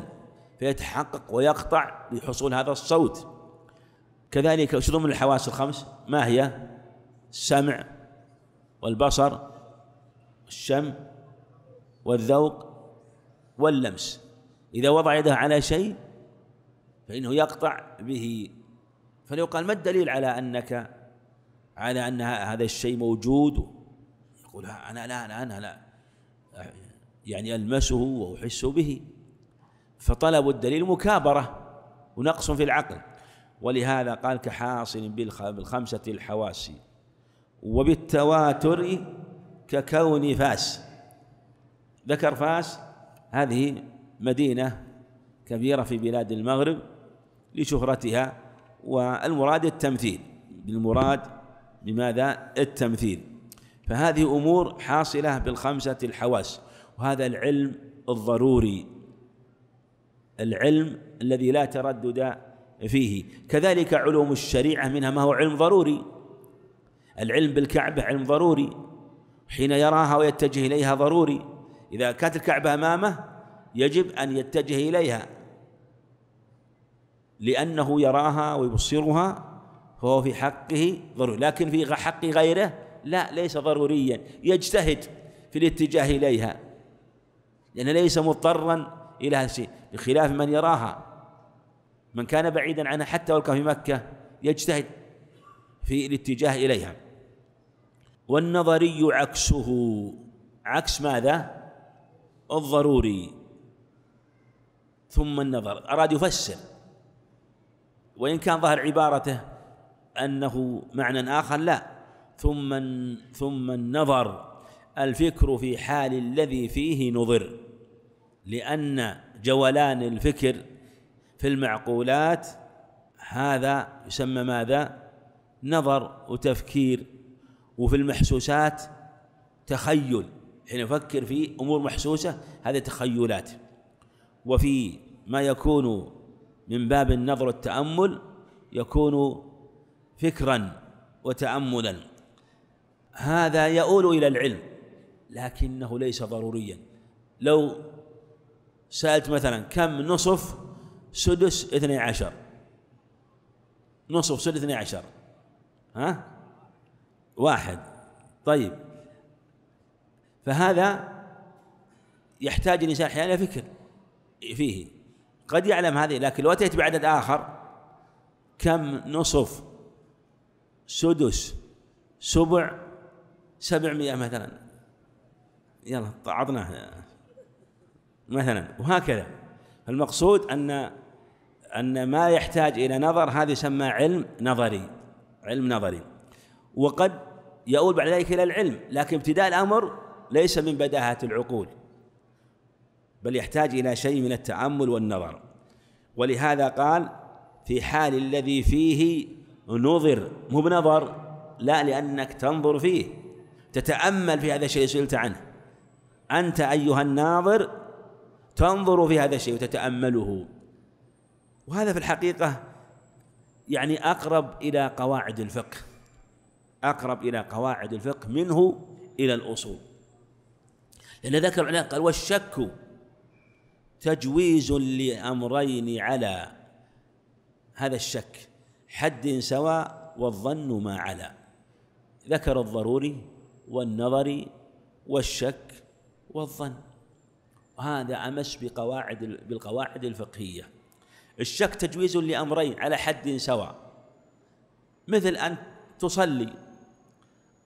فيتحقق ويقطع لحصول هذا الصوت كذلك شنو من الحواس الخمس ما هي السمع والبصر الشم والذوق واللمس إذا وضع يده على شيء فإنه يقطع به فلو قال ما الدليل على أنك على أن هذا الشيء موجود يقول أنا لا أنا أنا لا يعني ألمسه وأحس به فطلب الدليل مكابرة ونقص في العقل ولهذا قال كحاصل بالخمسة الحواس وبالتواتر ككون فاس ذكر فاس هذه مدينة كبيرة في بلاد المغرب لشهرتها والمراد التمثيل بالمراد بماذا التمثيل فهذه أمور حاصلة بالخمسة الحواس وهذا العلم الضروري العلم الذي لا تردد فيه كذلك علوم الشريعة منها ما هو علم ضروري العلم بالكعبة علم ضروري حين يراها ويتجه إليها ضروري إذا كانت الكعبة أمامه يجب أن يتجه إليها لأنه يراها ويبصرها فهو في حقه ضروري لكن في حق غيره لا ليس ضروريا يجتهد في الاتجاه إليها لأنه ليس مضطرا إلى هذا الشيء بخلاف من يراها من كان بعيدا عنها حتى ولو كان في مكة يجتهد في الاتجاه إليها والنظري عكسه عكس ماذا؟ الضروري ثم النظر أراد يفسر وإن كان ظهر عبارته أنه معنى آخر لا ثم ثم النظر الفكر في حال الذي فيه نظر لأن جولان الفكر في المعقولات هذا يسمى ماذا؟ نظر وتفكير وفي المحسوسات تخيل حين يفكر في امور محسوسه هذه تخيلات وفي ما يكون من باب النظر والتأمل يكون فكرا وتأملا هذا يؤول إلى العلم لكنه ليس ضروريا لو سألت مثلا كم نصف سدس اثني عشر نصف سدس اثني عشر ها واحد طيب فهذا يحتاج الإنسان أحيانا فكر فيه قد يعلم هذه لكن لو أتيت بعدد آخر كم نصف سدس سبع سبعمائة مثلا يلا طعضنا مثلا وهكذا المقصود أن أن ما يحتاج إلى نظر هذا يسمى علم نظري علم نظري وقد يؤول بعد ذلك إلى العلم لكن ابتداء الأمر ليس من بداهة العقول بل يحتاج إلى شيء من التأمل والنظر ولهذا قال في حال الذي فيه نظر مو بنظر لا لأنك تنظر فيه تتأمل في هذا الشيء سئلت عنه أنت أيها الناظر تنظر في هذا الشيء وتتأمله وهذا في الحقيقة يعني أقرب إلى قواعد الفقه أقرب إلى قواعد الفقه منه إلى الأصول لأن ذكر معناه قال والشك تجويز لأمرين على هذا الشك حد سواء والظن ما على ذكر الضروري والنظري والشك والظن وهذا أمس بقواعد بالقواعد الفقهية الشك تجويز لأمرين على حد سواء مثل أن تصلي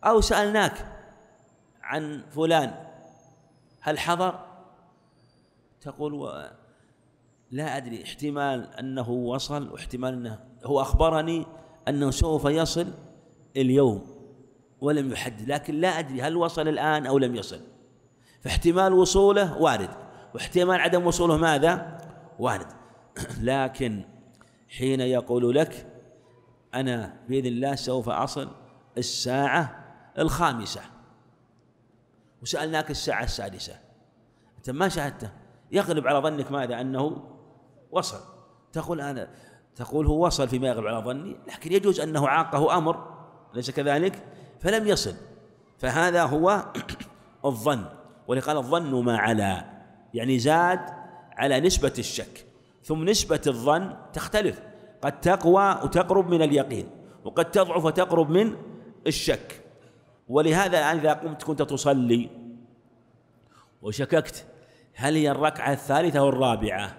أو سألناك عن فلان هل حضر تقول و... لا أدري احتمال أنه وصل واحتمال أنه هو أخبرني أنه سوف يصل اليوم ولم يحدد لكن لا أدري هل وصل الآن أو لم يصل فاحتمال وصوله وارد واحتمال عدم وصوله ماذا وارد لكن حين يقول لك أنا بإذن الله سوف أصل الساعة الخامسة وسألناك الساعة السادسة أنت ما شاهدته يغلب على ظنك ماذا أنه وصل تقول أنا تقول هو وصل فيما يغلب على ظني لكن يجوز أنه عاقه أمر أليس كذلك فلم يصل فهذا هو الظن ولقال الظن ما على يعني زاد على نسبة الشك ثم نسبة الظن تختلف قد تقوى وتقرب من اليقين وقد تضعف وتقرب من الشك ولهذا الآن إذا قمت كنت تصلي وشككت هل هي الركعة الثالثة أو الرابعة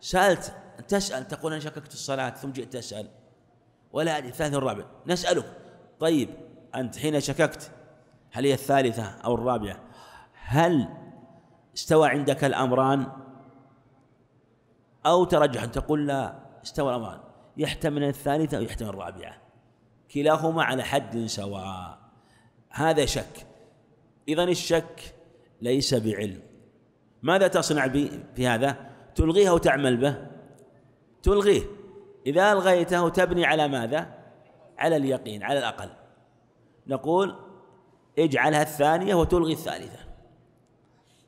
سألت تسأل تقول أنا شككت الصلاة ثم جئت تسأل ولا أدري الثالثة أو الرابعة نسألك طيب أنت حين شككت هل هي الثالثة أو الرابعة هل استوى عندك الأمران أو ترجح أن تقول لا استوى الأمران يحتمل الثالثة أو يحتمل الرابعة كلاهما على حد سواء هذا شك إذا الشك ليس بعلم ماذا تصنع في هذا تلغيه أو تعمل به تلغيه إذا ألغيته تبني على ماذا على اليقين على الأقل نقول اجعلها الثانية وتلغي الثالثة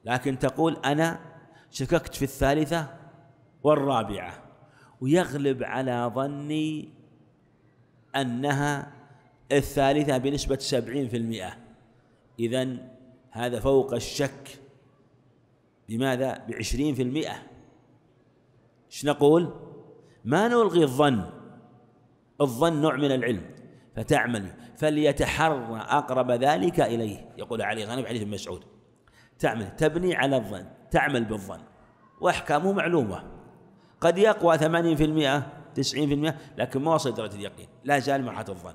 لكن تقول أنا شككت في الثالثة والرابعة ويغلب على ظني أنها الثالثة بنسبة سبعين في المئة إذن هذا فوق الشك بماذا؟ بعشرين في المئة إيش نقول؟ ما نلغي الظن الظن نوع من العلم فتعمل فليتحرى أقرب ذلك إليه يقول علي غانم حديث بن مسعود تعمل تبني على الظن تعمل بالظن وأحكامه معلومة قد يقوى 80% 90% لكن ما وصل درجة اليقين لا زال مرحلة الظن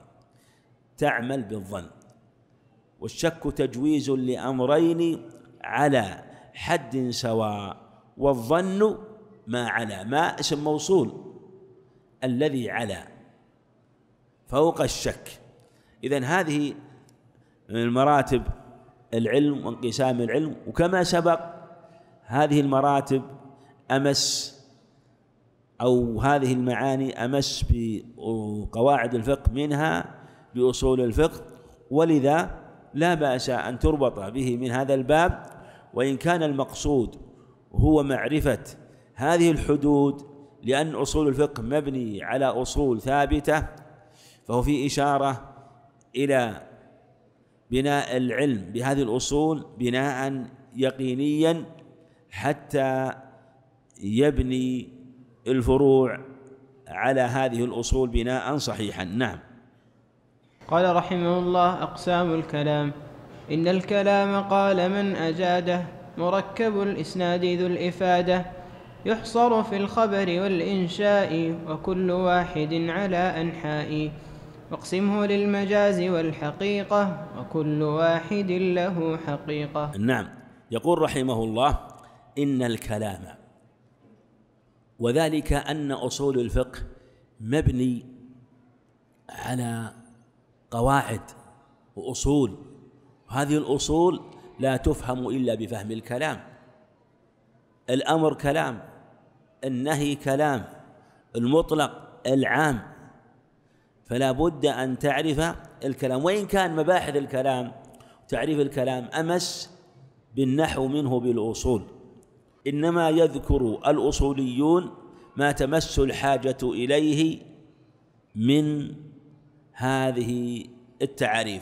تعمل بالظن والشك تجويز لأمرين على حد سواء والظن ما على ما اسم موصول الذي على فوق الشك إذا هذه من المراتب العلم وانقسام العلم وكما سبق هذه المراتب أمس أو هذه المعاني أمس بقواعد الفقه منها بأصول الفقه ولذا لا بأس أن تربط به من هذا الباب وإن كان المقصود هو معرفة هذه الحدود لأن أصول الفقه مبني على أصول ثابتة فهو في إشارة إلى بناء العلم بهذه الأصول بناء يقينيا حتى يبني الفروع على هذه الأصول بناء صحيحا نعم قال رحمه الله أقسام الكلام إن الكلام قال من أجاده مركب الإسناد ذو الإفادة يحصر في الخبر والإنشاء وكل واحد على أنحاء واقسمه للمجاز والحقيقة وكل واحد له حقيقة نعم يقول رحمه الله إن الكلام وذلك أن أصول الفقه مبني على قواعد وأصول هذه الأصول لا تفهم إلا بفهم الكلام الأمر كلام النهي كلام المطلق العام فلا بد أن تعرف الكلام وإن كان مباحث الكلام تعريف الكلام أمس بالنحو منه بالأصول إنما يذكر الأصوليون ما تمس الحاجة إليه من هذه التعريف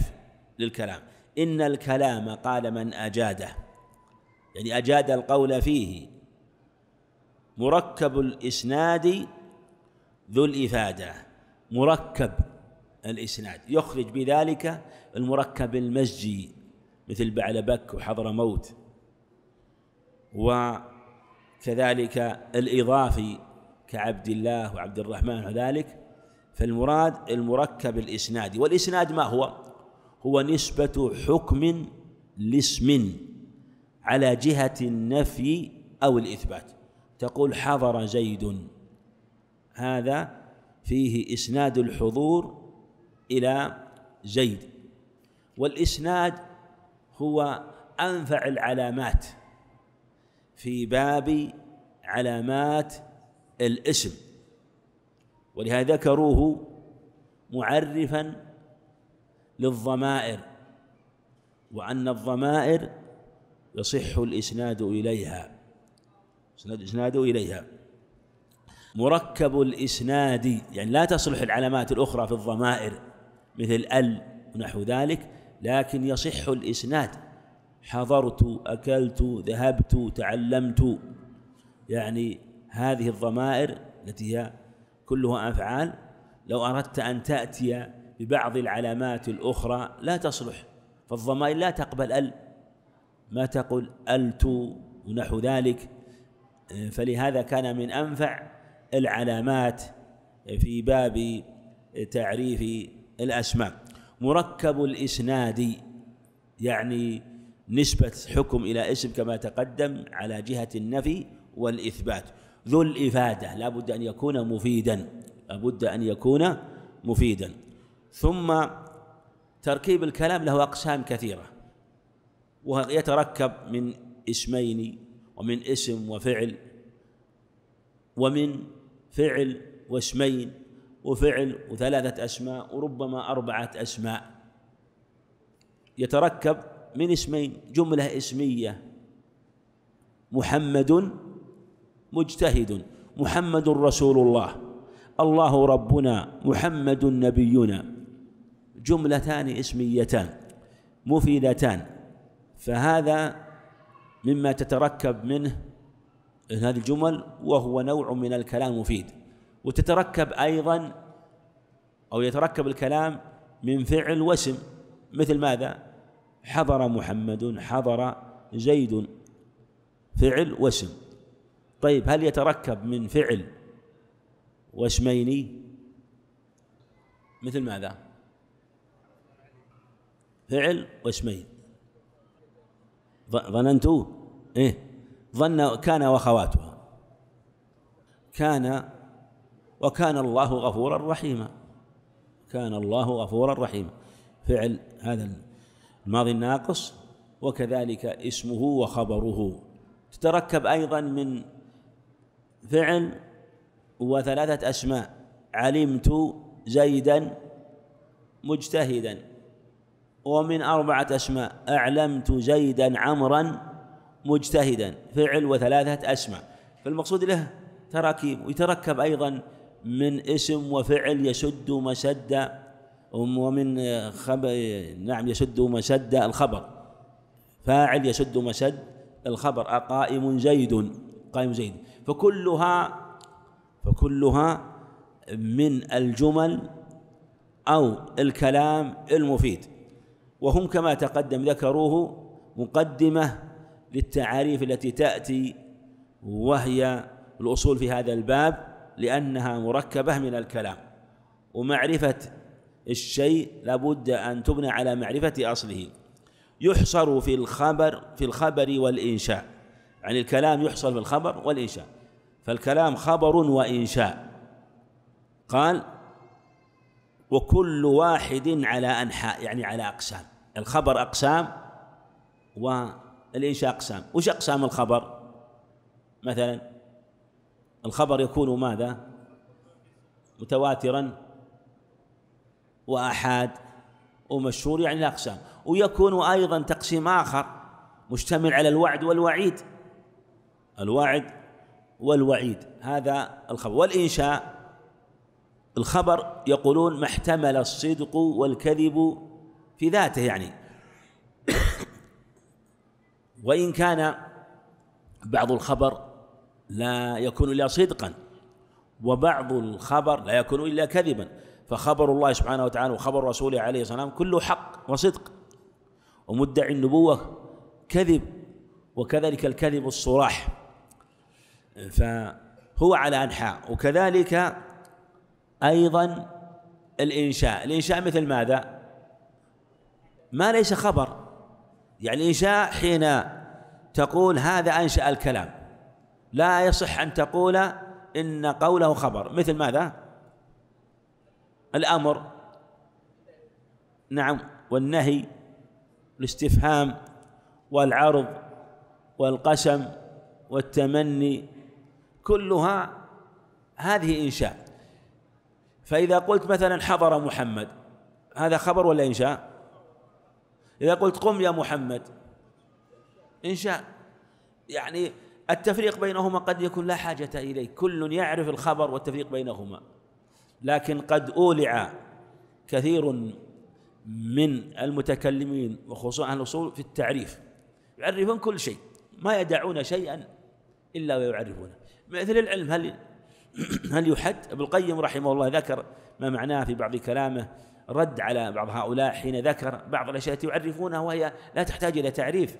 للكلام إن الكلام قال من أجاده يعني أجاد القول فيه مركب الإسناد ذو الإفادة مركب الإسناد يخرج بذلك المركب المزجي مثل بعلبك وحضرموت وكذلك الإضافي كعبد الله وعبد الرحمن وذلك فالمراد المركب الإسنادي والإسناد ما هو؟ هو نسبة حكم لاسم على جهة النفي أو الإثبات تقول حضر زيد هذا فيه إسناد الحضور إلى زيد والإسناد هو أنفع العلامات في باب علامات الاسم ولهذا ذكروه معرفا للضمائر وأن الضمائر يصح الإسناد إليها إسناد إليها مركب الإسناد يعني لا تصلح العلامات الأخرى في الضمائر مثل ال ونحو ذلك لكن يصح الإسناد حضرت أكلت ذهبت تعلمت يعني هذه الضمائر التي هي كلها أفعال لو أردت أن تأتي ببعض العلامات الأخرى لا تصلح فالضمائر لا تقبل أل ما تقول ألت ونحو ذلك فلهذا كان من أنفع العلامات في باب تعريف الأسماء مركب الإسناد يعني نسبة حكم إلى اسم كما تقدم على جهة النفي والإثبات ذو الإفادة لا بد أن يكون مفيدا لابد أن يكون مفيدا ثم تركيب الكلام له أقسام كثيرة ويتركب من اسمين ومن اسم وفعل ومن فعل واسمين وفعل وثلاثة أسماء وربما أربعة أسماء يتركب من اسمين جملة اسمية محمد مجتهد محمد رسول الله الله ربنا محمد نبينا جملتان اسميتان مفيدتان فهذا مما تتركب منه هذه الجمل وهو نوع من الكلام مفيد وتتركب أيضا أو يتركب الكلام من فعل واسم مثل ماذا حضر محمد حضر زيد فعل واسم طيب هل يتركب من فعل وشميني مثل ماذا فعل وشمين ظننت ايه ظن كان وخواتها كان وكان الله غفورا رحيما كان الله غفورا رحيما فعل هذا الماضي الناقص وكذلك اسمه وخبره تتركب ايضا من فعل وثلاثة أسماء علمت زيدا مجتهدا ومن أربعة أسماء أعلمت زيدا عمرا مجتهدا فعل وثلاثة أسماء فالمقصود له تراكيب ويتركب أيضا من اسم وفعل يشد مسد ومن خبر نعم يشد مسد الخبر فاعل يشد مسد الخبر أقائم زيد قائم زيد فكلها فكلها من الجمل أو الكلام المفيد وهم كما تقدم ذكروه مقدمة للتعاريف التي تأتي وهي الأصول في هذا الباب لأنها مركبة من الكلام ومعرفة الشيء لابد أن تبنى على معرفة أصله يحصر في الخبر في الخبر والإنشاء يعني الكلام يحصل بالخبر والإنشاء فالكلام خبر وإنشاء قال وكل واحد على أنحاء يعني على أقسام الخبر أقسام والإنشاء أقسام وش أقسام الخبر مثلا الخبر يكون ماذا متواترا وأحاد ومشهور يعني الأقسام ويكون أيضا تقسيم آخر مشتمل على الوعد والوعيد الوعد والوعيد هذا الخبر والإنشاء الخبر يقولون ما احتمل الصدق والكذب في ذاته يعني وإن كان بعض الخبر لا يكون إلا صدقا وبعض الخبر لا يكون إلا كذبا فخبر الله سبحانه وتعالى وخبر رسوله عليه الصلاة والسلام كله حق وصدق ومدعي النبوة كذب وكذلك الكذب الصراح فهو على أنحاء وكذلك أيضا الإنشاء الإنشاء مثل ماذا ما ليس خبر يعني الإنشاء حين تقول هذا أنشأ الكلام لا يصح أن تقول إن قوله خبر مثل ماذا الأمر نعم والنهي الاستفهام والعرض والقسم والتمني كلها هذه إنشاء فإذا قلت مثلا حضر محمد هذا خبر ولا إنشاء إذا قلت قم يا محمد إنشاء يعني التفريق بينهما قد يكون لا حاجة إليه كل يعرف الخبر والتفريق بينهما لكن قد أولع كثير من المتكلمين وخصوصا أهل الأصول في التعريف يعرفون كل شيء ما يدعون شيئا إلا ويعرفونه مثل العلم هل هل يحد ابن القيم رحمه الله ذكر ما معناه في بعض كلامه رد على بعض هؤلاء حين ذكر بعض الاشياء التي يعرفونها وهي لا تحتاج الى تعريف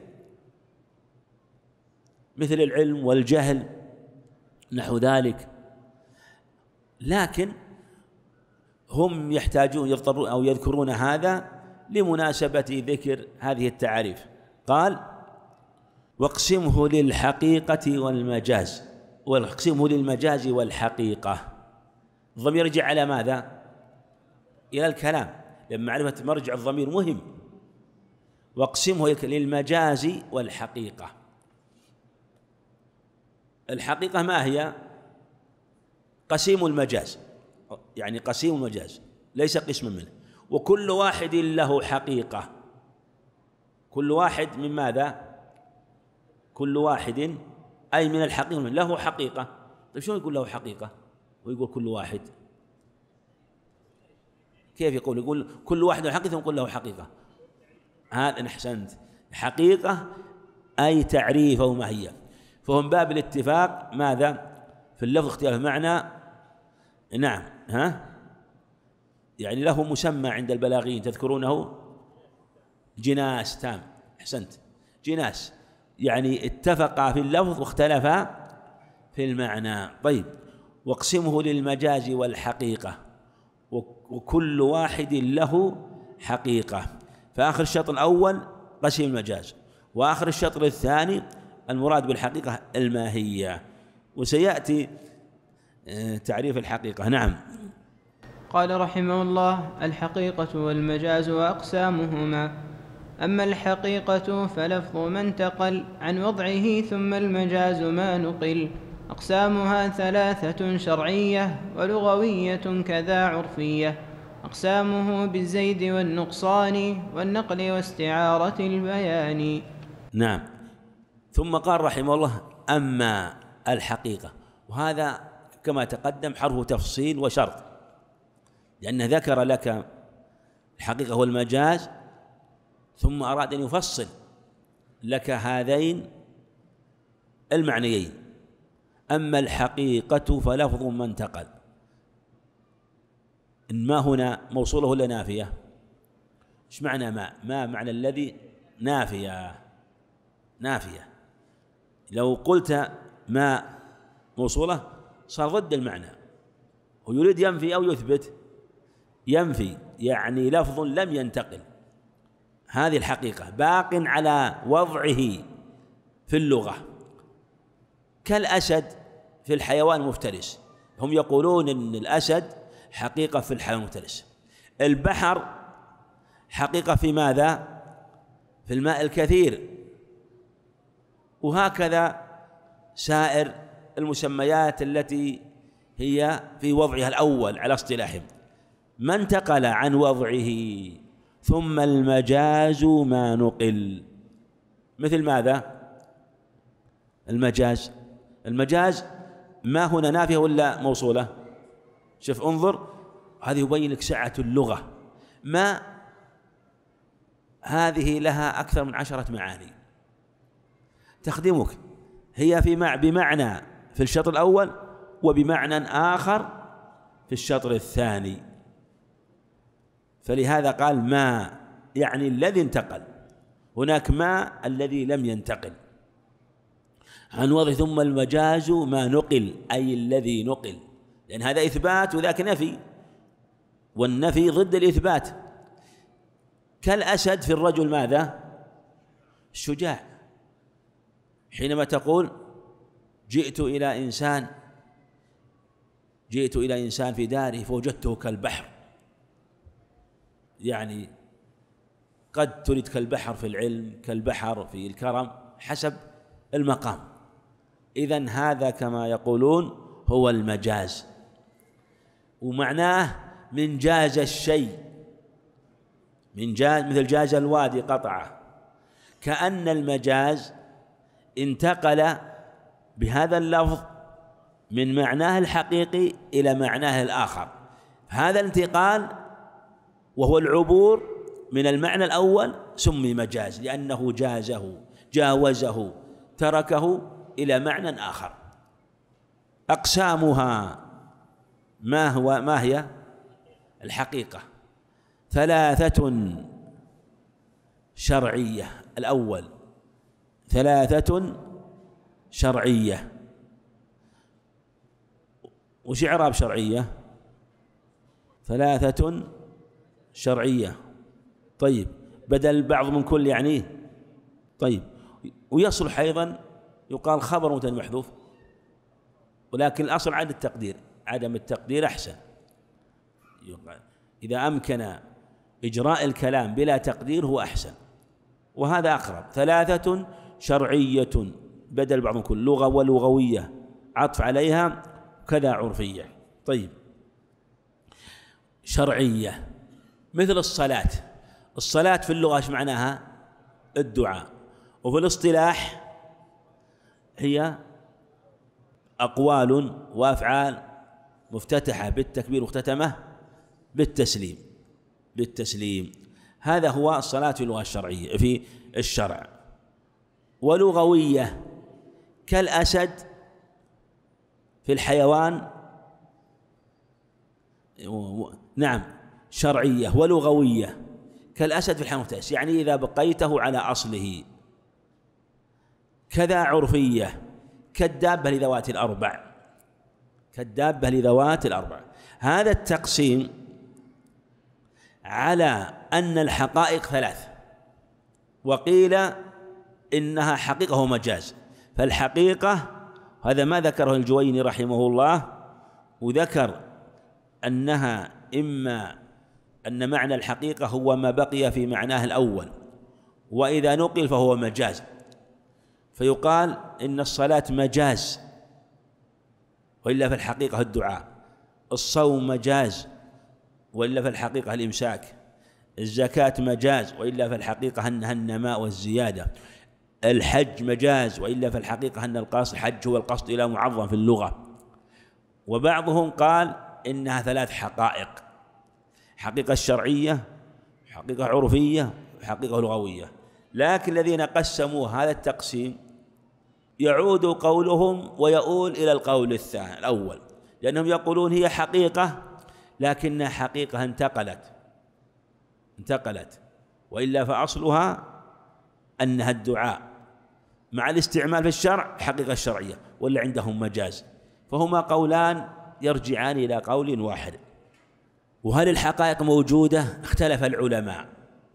مثل العلم والجهل نحو ذلك لكن هم يحتاجون يضطرون او يذكرون هذا لمناسبه ذكر هذه التعاريف قال واقسمه للحقيقه والمجاز واقسمه للمجاز والحقيقة الضمير يرجع على ماذا؟ إلى الكلام لأن معرفة مرجع الضمير مهم واقسمه للمجاز والحقيقة الحقيقة ما هي؟ قسيم المجاز يعني قسيم المجاز ليس قسما منه وكل واحد له حقيقة كل واحد من ماذا؟ كل واحد أي من الحقيقة له حقيقة طيب شلون يقول له حقيقة ويقول كل واحد كيف يقول يقول كل واحد له حقيقة ثم يقول له حقيقة هذا أحسنت حقيقة أي تعريف أو ما هي فهم باب الاتفاق ماذا في اللفظ اختلاف المعنى نعم ها يعني له مسمى عند البلاغيين تذكرونه جناس تام احسنت جناس يعني اتفقا في اللفظ واختلفا في المعنى طيب واقسمه للمجاز والحقيقة وكل واحد له حقيقة فآخر الشطر الأول قسم المجاز وآخر الشطر الثاني المراد بالحقيقة الماهية وسيأتي آه، تعريف الحقيقة نعم قال رحمه الله الحقيقة والمجاز وأقسامهما أما الحقيقة فلفظ ما انتقل عن وضعه ثم المجاز ما نقل أقسامها ثلاثة شرعية ولغوية كذا عرفية أقسامه بالزيد والنقصان والنقل واستعارة البيان نعم ثم قال رحمه الله أما الحقيقة وهذا كما تقدم حرف تفصيل وشرط لأنه ذكر لك الحقيقة هو المجاز ثم أراد أن يفصل لك هذين المعنيين أما الحقيقة فلفظ ما انتقل إن ما هنا موصوله ولا نافية إيش معنى ما ما معنى الذي نافية نافية لو قلت ما موصولة صار ضد المعنى ويريد ينفي أو يثبت ينفي يعني لفظ لم ينتقل هذه الحقيقة باق على وضعه في اللغة كالأسد في الحيوان المفترس هم يقولون أن الأسد حقيقة في الحيوان المفترس البحر حقيقة في ماذا؟ في الماء الكثير وهكذا سائر المسميات التي هي في وضعها الأول على اصطلاحهم ما انتقل عن وضعه ثم المجاز ما نقل مثل ماذا المجاز المجاز ما هنا نافية ولا موصولة شوف انظر هذه يبين لك سعة اللغة ما هذه لها أكثر من عشرة معاني تخدمك هي في مع بمعنى في الشطر الأول وبمعنى آخر في الشطر الثاني فلهذا قال ما يعني الذي انتقل هناك ما الذي لم ينتقل عن وضع ثم المجاز ما نقل أي الذي نقل لأن هذا إثبات وذاك نفي والنفي ضد الإثبات كالأسد في الرجل ماذا؟ الشجاع حينما تقول جئت إلى إنسان جئت إلى إنسان في داره فوجدته كالبحر يعني قد تريد كالبحر في العلم كالبحر في الكرم حسب المقام إذا هذا كما يقولون هو المجاز ومعناه من جاز الشيء من جاز مثل جاز الوادي قطعه كأن المجاز انتقل بهذا اللفظ من معناه الحقيقي إلى معناه الآخر هذا الانتقال وهو العبور من المعنى الأول سمي مجاز لأنه جازه جاوزه تركه إلى معنى آخر أقسامها ما هو ما هي الحقيقة ثلاثة شرعية الأول ثلاثة شرعية وش إعراب شرعية ثلاثة شرعية طيب بدل بعض من كل يعني طيب ويصلح أيضا يقال خبر متن محذوف ولكن الأصل عدم التقدير عدم التقدير أحسن إذا أمكن إجراء الكلام بلا تقدير هو أحسن وهذا أقرب ثلاثة شرعية بدل بعض كل لغة ولغوية عطف عليها كذا عرفية طيب شرعية مثل الصلاة الصلاة في اللغة ايش معناها؟ الدعاء وفي الاصطلاح هي أقوال وأفعال مفتتحة بالتكبير مختتمة بالتسليم بالتسليم هذا هو الصلاة في اللغة الشرعية في الشرع ولغوية كالأسد في الحيوان نعم شرعية ولغوية كالأسد في الحمام المفترس يعني إذا بقيته على أصله كذا عرفية كالدابة لذوات الأربع كالدابة لذوات الأربع هذا التقسيم على أن الحقائق ثلاث وقيل إنها حقيقة ومجاز فالحقيقة هذا ما ذكره الجويني رحمه الله وذكر أنها إما أن معنى الحقيقة هو ما بقي في معناه الأول وإذا نقل فهو مجاز فيقال إن الصلاة مجاز وإلا في الحقيقة الدعاء الصوم مجاز وإلا في الحقيقة الإمساك الزكاة مجاز وإلا في الحقيقة أنها النماء والزيادة الحج مجاز وإلا في الحقيقة أن القصد الحج هو القصد إلى معظم في اللغة وبعضهم قال إنها ثلاث حقائق حقيقة شرعية حقيقة عرفية حقيقة لغوية لكن الذين قسموا هذا التقسيم يعود قولهم ويؤول إلى القول الثاني الأول لأنهم يقولون هي حقيقة لكنها حقيقة انتقلت انتقلت وإلا فأصلها أنها الدعاء مع الاستعمال في الشرع حقيقة الشرعية ولا عندهم مجاز فهما قولان يرجعان إلى قول واحد وهل الحقائق موجودة اختلف العلماء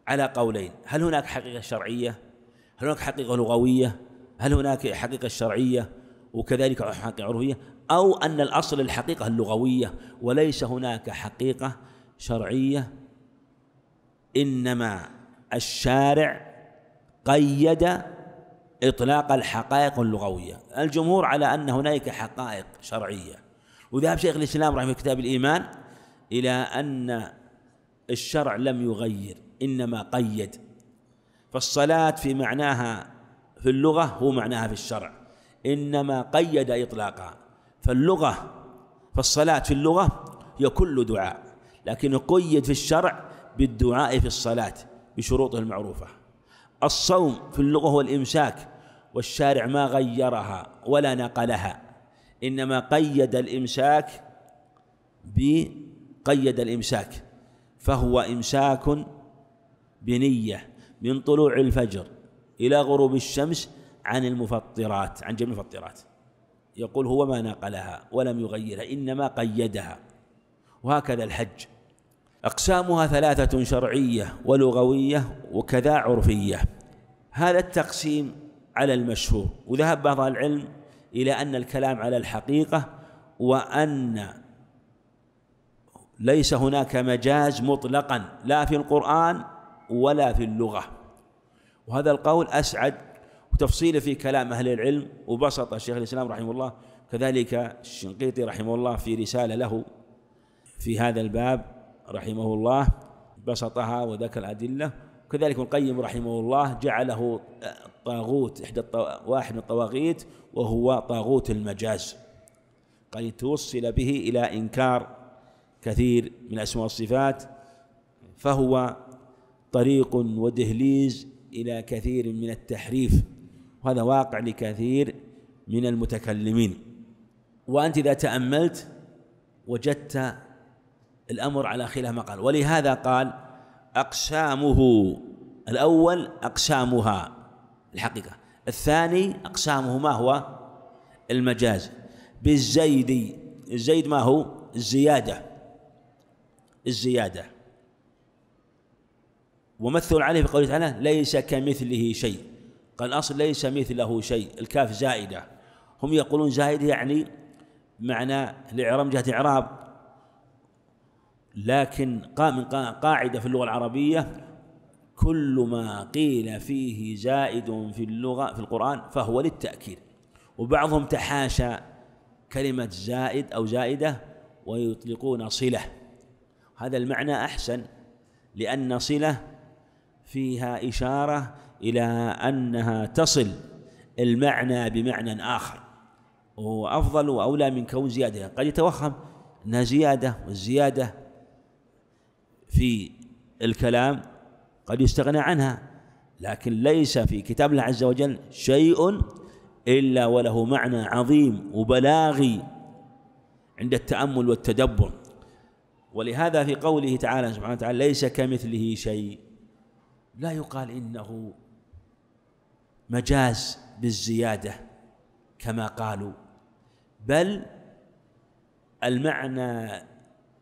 على قولين هل هناك حقيقة شرعية هل هناك حقيقة لغوية هل هناك حقيقة شرعية وكذلك حقيقة عرفية أو أن الأصل الحقيقة اللغوية وليس هناك حقيقة شرعية إنما الشارع قيد إطلاق الحقائق اللغوية الجمهور على أن هناك حقائق شرعية وذهب شيخ الإسلام رحمه كتاب الإيمان إلى أن الشرع لم يغير إنما قيد فالصلاة في معناها في اللغة هو معناها في الشرع إنما قيد إطلاقا فاللغة فالصلاة في اللغة هي كل دعاء لكن قيد في الشرع بالدعاء في الصلاة بشروطه المعروفة الصوم في اللغة هو الإمساك والشارع ما غيرها ولا نقلها إنما قيد الإمساك قيد الإمساك فهو إمساك بنية من طلوع الفجر إلى غروب الشمس عن المفطرات عن جميع المفطرات يقول هو ما نقلها ولم يغيرها إنما قيدها وهكذا الحج أقسامها ثلاثة شرعية ولغوية وكذا عرفية هذا التقسيم على المشهور وذهب بعض العلم إلى أن الكلام على الحقيقة وأن ليس هناك مجاز مطلقا لا في القرآن ولا في اللغة وهذا القول أسعد وتفصيله في كلام أهل العلم وبسط شيخ الإسلام رحمه الله كذلك الشنقيطي رحمه الله في رسالة له في هذا الباب رحمه الله بسطها وذكر الأدلة وكذلك القيم رحمه الله جعله طاغوت إحدى واحد من الطواغيت وهو طاغوت المجاز قد توصل به إلى إنكار كثير من الأسماء والصفات فهو طريق ودهليز إلى كثير من التحريف وهذا واقع لكثير من المتكلمين وأنت إذا تأملت وجدت الأمر على خلاف ما قال ولهذا قال أقسامه الأول أقسامها الحقيقة الثاني أقسامه ما هو المجاز بالزيد الزيد ما هو الزيادة الزيادة ومثل عليه في قوله تعالى ليس كمثله شيء قال الأصل ليس مثله شيء الكاف زائدة هم يقولون زائدة يعني معنى الإعراب جهة إعراب لكن من قاعدة في اللغة العربية كل ما قيل فيه زائد في اللغة في القرآن فهو للتأكيد وبعضهم تحاشى كلمة زائد أو زائدة ويطلقون صلة هذا المعنى أحسن لأن صلة فيها إشارة إلى أنها تصل المعنى بمعنى آخر وهو أفضل وأولى من كون زيادة قد يتوهم أنها زيادة والزيادة في الكلام قد يستغنى عنها لكن ليس في كتاب الله عز وجل شيء إلا وله معنى عظيم وبلاغي عند التأمل والتدبر ولهذا في قوله تعالى سبحانه وتعالى ليس كمثله شيء لا يقال إنه مجاز بالزيادة كما قالوا بل المعنى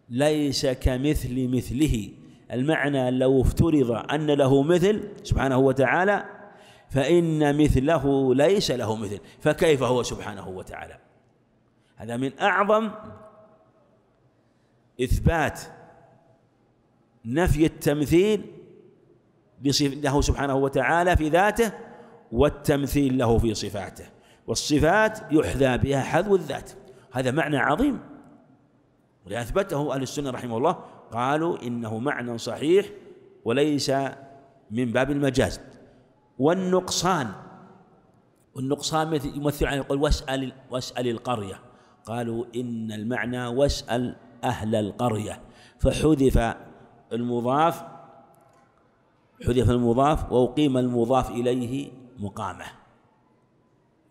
ليس كمثل مثله المعنى لو افترض أن له مثل سبحانه وتعالى فإن مثله ليس له مثل فكيف هو سبحانه وتعالى هذا من أعظم إثبات نفي التمثيل له سبحانه وتعالى في ذاته والتمثيل له في صفاته والصفات يحذى بها حذو الذات هذا معنى عظيم ولأثبته أهل السنة رحمه الله قالوا إنه معنى صحيح وليس من باب المجاز والنقصان والنقصان يمثل عنه يقول واسأل واسأل القرية قالوا إن المعنى واسأل أهل القرية فحذف المضاف حذف المضاف وأقيم المضاف إليه مقامه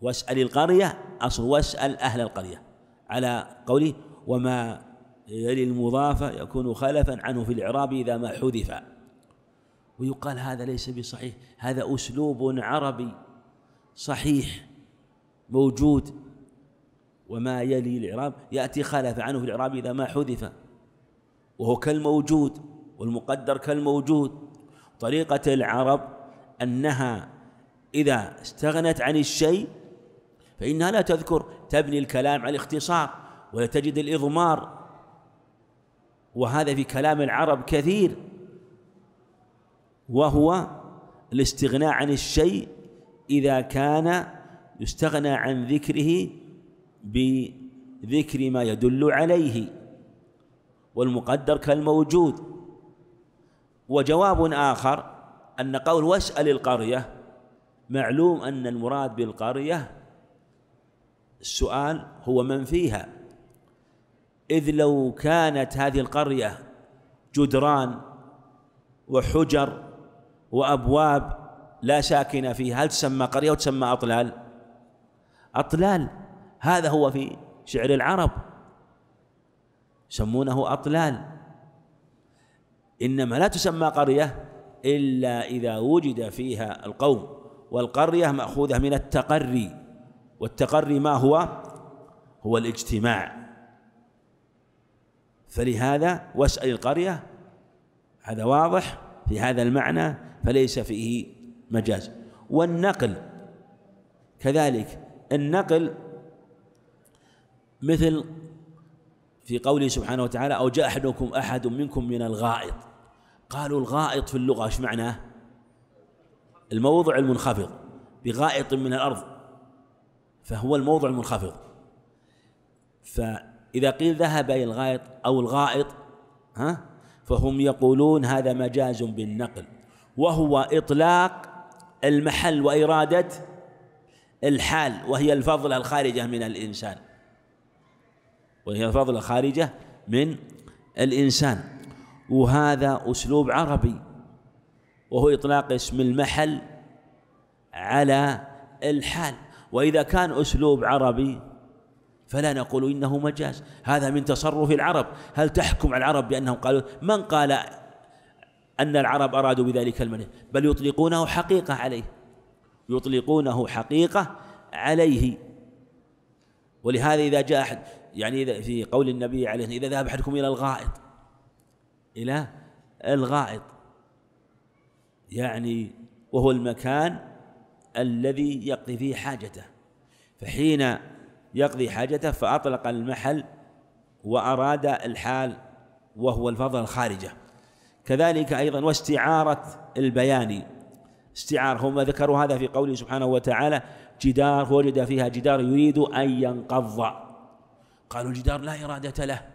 واسأل القرية أصل واسأل أهل القرية على قوله وما يلي المضاف يكون خلفا عنه في الإعراب إذا ما حذف ويقال هذا ليس بصحيح هذا أسلوب عربي صحيح موجود وما يلي الإعراب يأتي خلف عنه في الإعراب إذا ما حذف وهو كالموجود والمقدر كالموجود طريقة العرب أنها إذا استغنت عن الشيء فإنها لا تذكر تبني الكلام على الاختصار ولا تجد الإضمار وهذا في كلام العرب كثير وهو الاستغناء عن الشيء إذا كان يستغنى عن ذكره بذكر ما يدل عليه والمقدر كالموجود وجواب آخر أن قول واسأل القرية معلوم أن المراد بالقرية السؤال هو من فيها إذ لو كانت هذه القرية جدران وحجر وأبواب لا ساكن فيها هل تسمى قرية وتسمى أطلال؟ أطلال هذا هو في شعر العرب يسمونه أطلال إنما لا تسمى قرية إلا إذا وجد فيها القوم والقرية مأخوذة من التقري والتقري ما هو؟ هو الاجتماع فلهذا واسأل القرية هذا واضح في هذا المعنى فليس فيه مجاز والنقل كذلك النقل مثل في قوله سبحانه وتعالى أو جاء أحدكم أحد منكم من الغائط قالوا الغائط في اللغة إيش معناه الموضع المنخفض بغائط من الأرض فهو الموضع المنخفض فإذا قيل ذهب إلى الغائط أو الغائط ها فهم يقولون هذا مجاز بالنقل وهو إطلاق المحل وإرادة الحال وهي الفضلة الخارجة من الإنسان وهي فضلة خارجة من الإنسان وهذا أسلوب عربي وهو إطلاق اسم المحل على الحال وإذا كان أسلوب عربي فلا نقول إنه مجاز هذا من تصرف العرب هل تحكم على العرب بأنهم قالوا من قال أن العرب أرادوا بذلك المنه بل يطلقونه حقيقة عليه يطلقونه حقيقة عليه ولهذا إذا جاء أحد يعني إذا في قول النبي عليه إذا ذهب أحدكم إلى الغائط إلى الغائط يعني وهو المكان الذي يقضي فيه حاجته فحين يقضي حاجته فأطلق المحل وأراد الحال وهو الفضل الخارجة كذلك أيضا واستعارة البيان استعار هم ذكروا هذا في قوله سبحانه وتعالى جدار وجد فيها جدار يريد أن ينقض قالوا الجدار لا إرادة له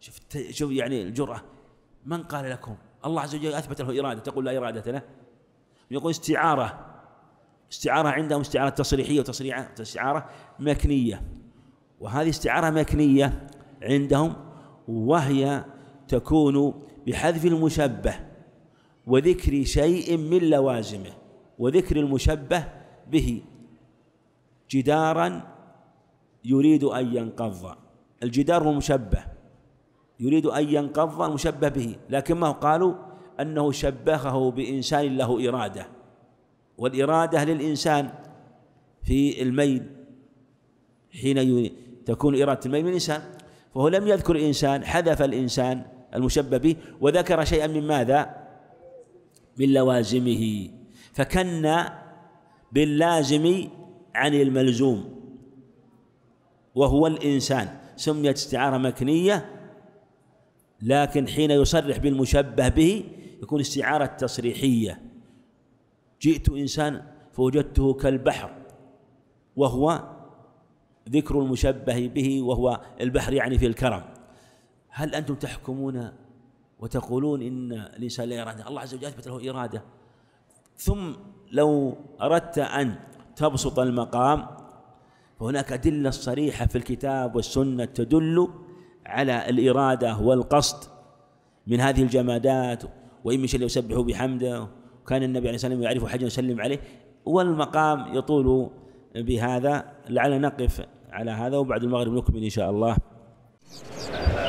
شفت شوف يعني الجرأة من قال لكم الله عز وجل أثبت له إرادة تقول لا إرادة له يقول استعارة استعارة عندهم استعارة تصريحية وتصريعة استعارة مكنية وهذه استعارة مكنية عندهم وهي تكون بحذف المشبه وذكر شيء من لوازمه وذكر المشبه به جدارا يريد أن ينقض الجدار هو مشبه يريد أن ينقض المشبه به لكن ما قالوا أنه شبهه بإنسان له إرادة والإرادة للإنسان في الميل حين تكون إرادة الميل من الإنسان فهو لم يذكر إنسان حذف الإنسان المشبه به وذكر شيئا من ماذا من لوازمه فكنا باللازم عن الملزوم وهو الإنسان سميت استعارة مكنية لكن حين يصرح بالمشبه به يكون استعارة تصريحية جئت إنسان فوجدته كالبحر وهو ذكر المشبه به وهو البحر يعني في الكرم هل أنتم تحكمون وتقولون إن الإنسان لا إرادة الله عز وجل أثبت له إرادة ثم لو أردت أن تبسط المقام فهناك أدلة صريحة في الكتاب والسنة تدل على الإرادة والقصد من هذه الجمادات وإن من شيء يسبح بحمده كان النبي عليه الصلاة والسلام يعرف حجا يسلم عليه والمقام يطول بهذا لعلنا نقف على هذا وبعد المغرب نكمل إن شاء الله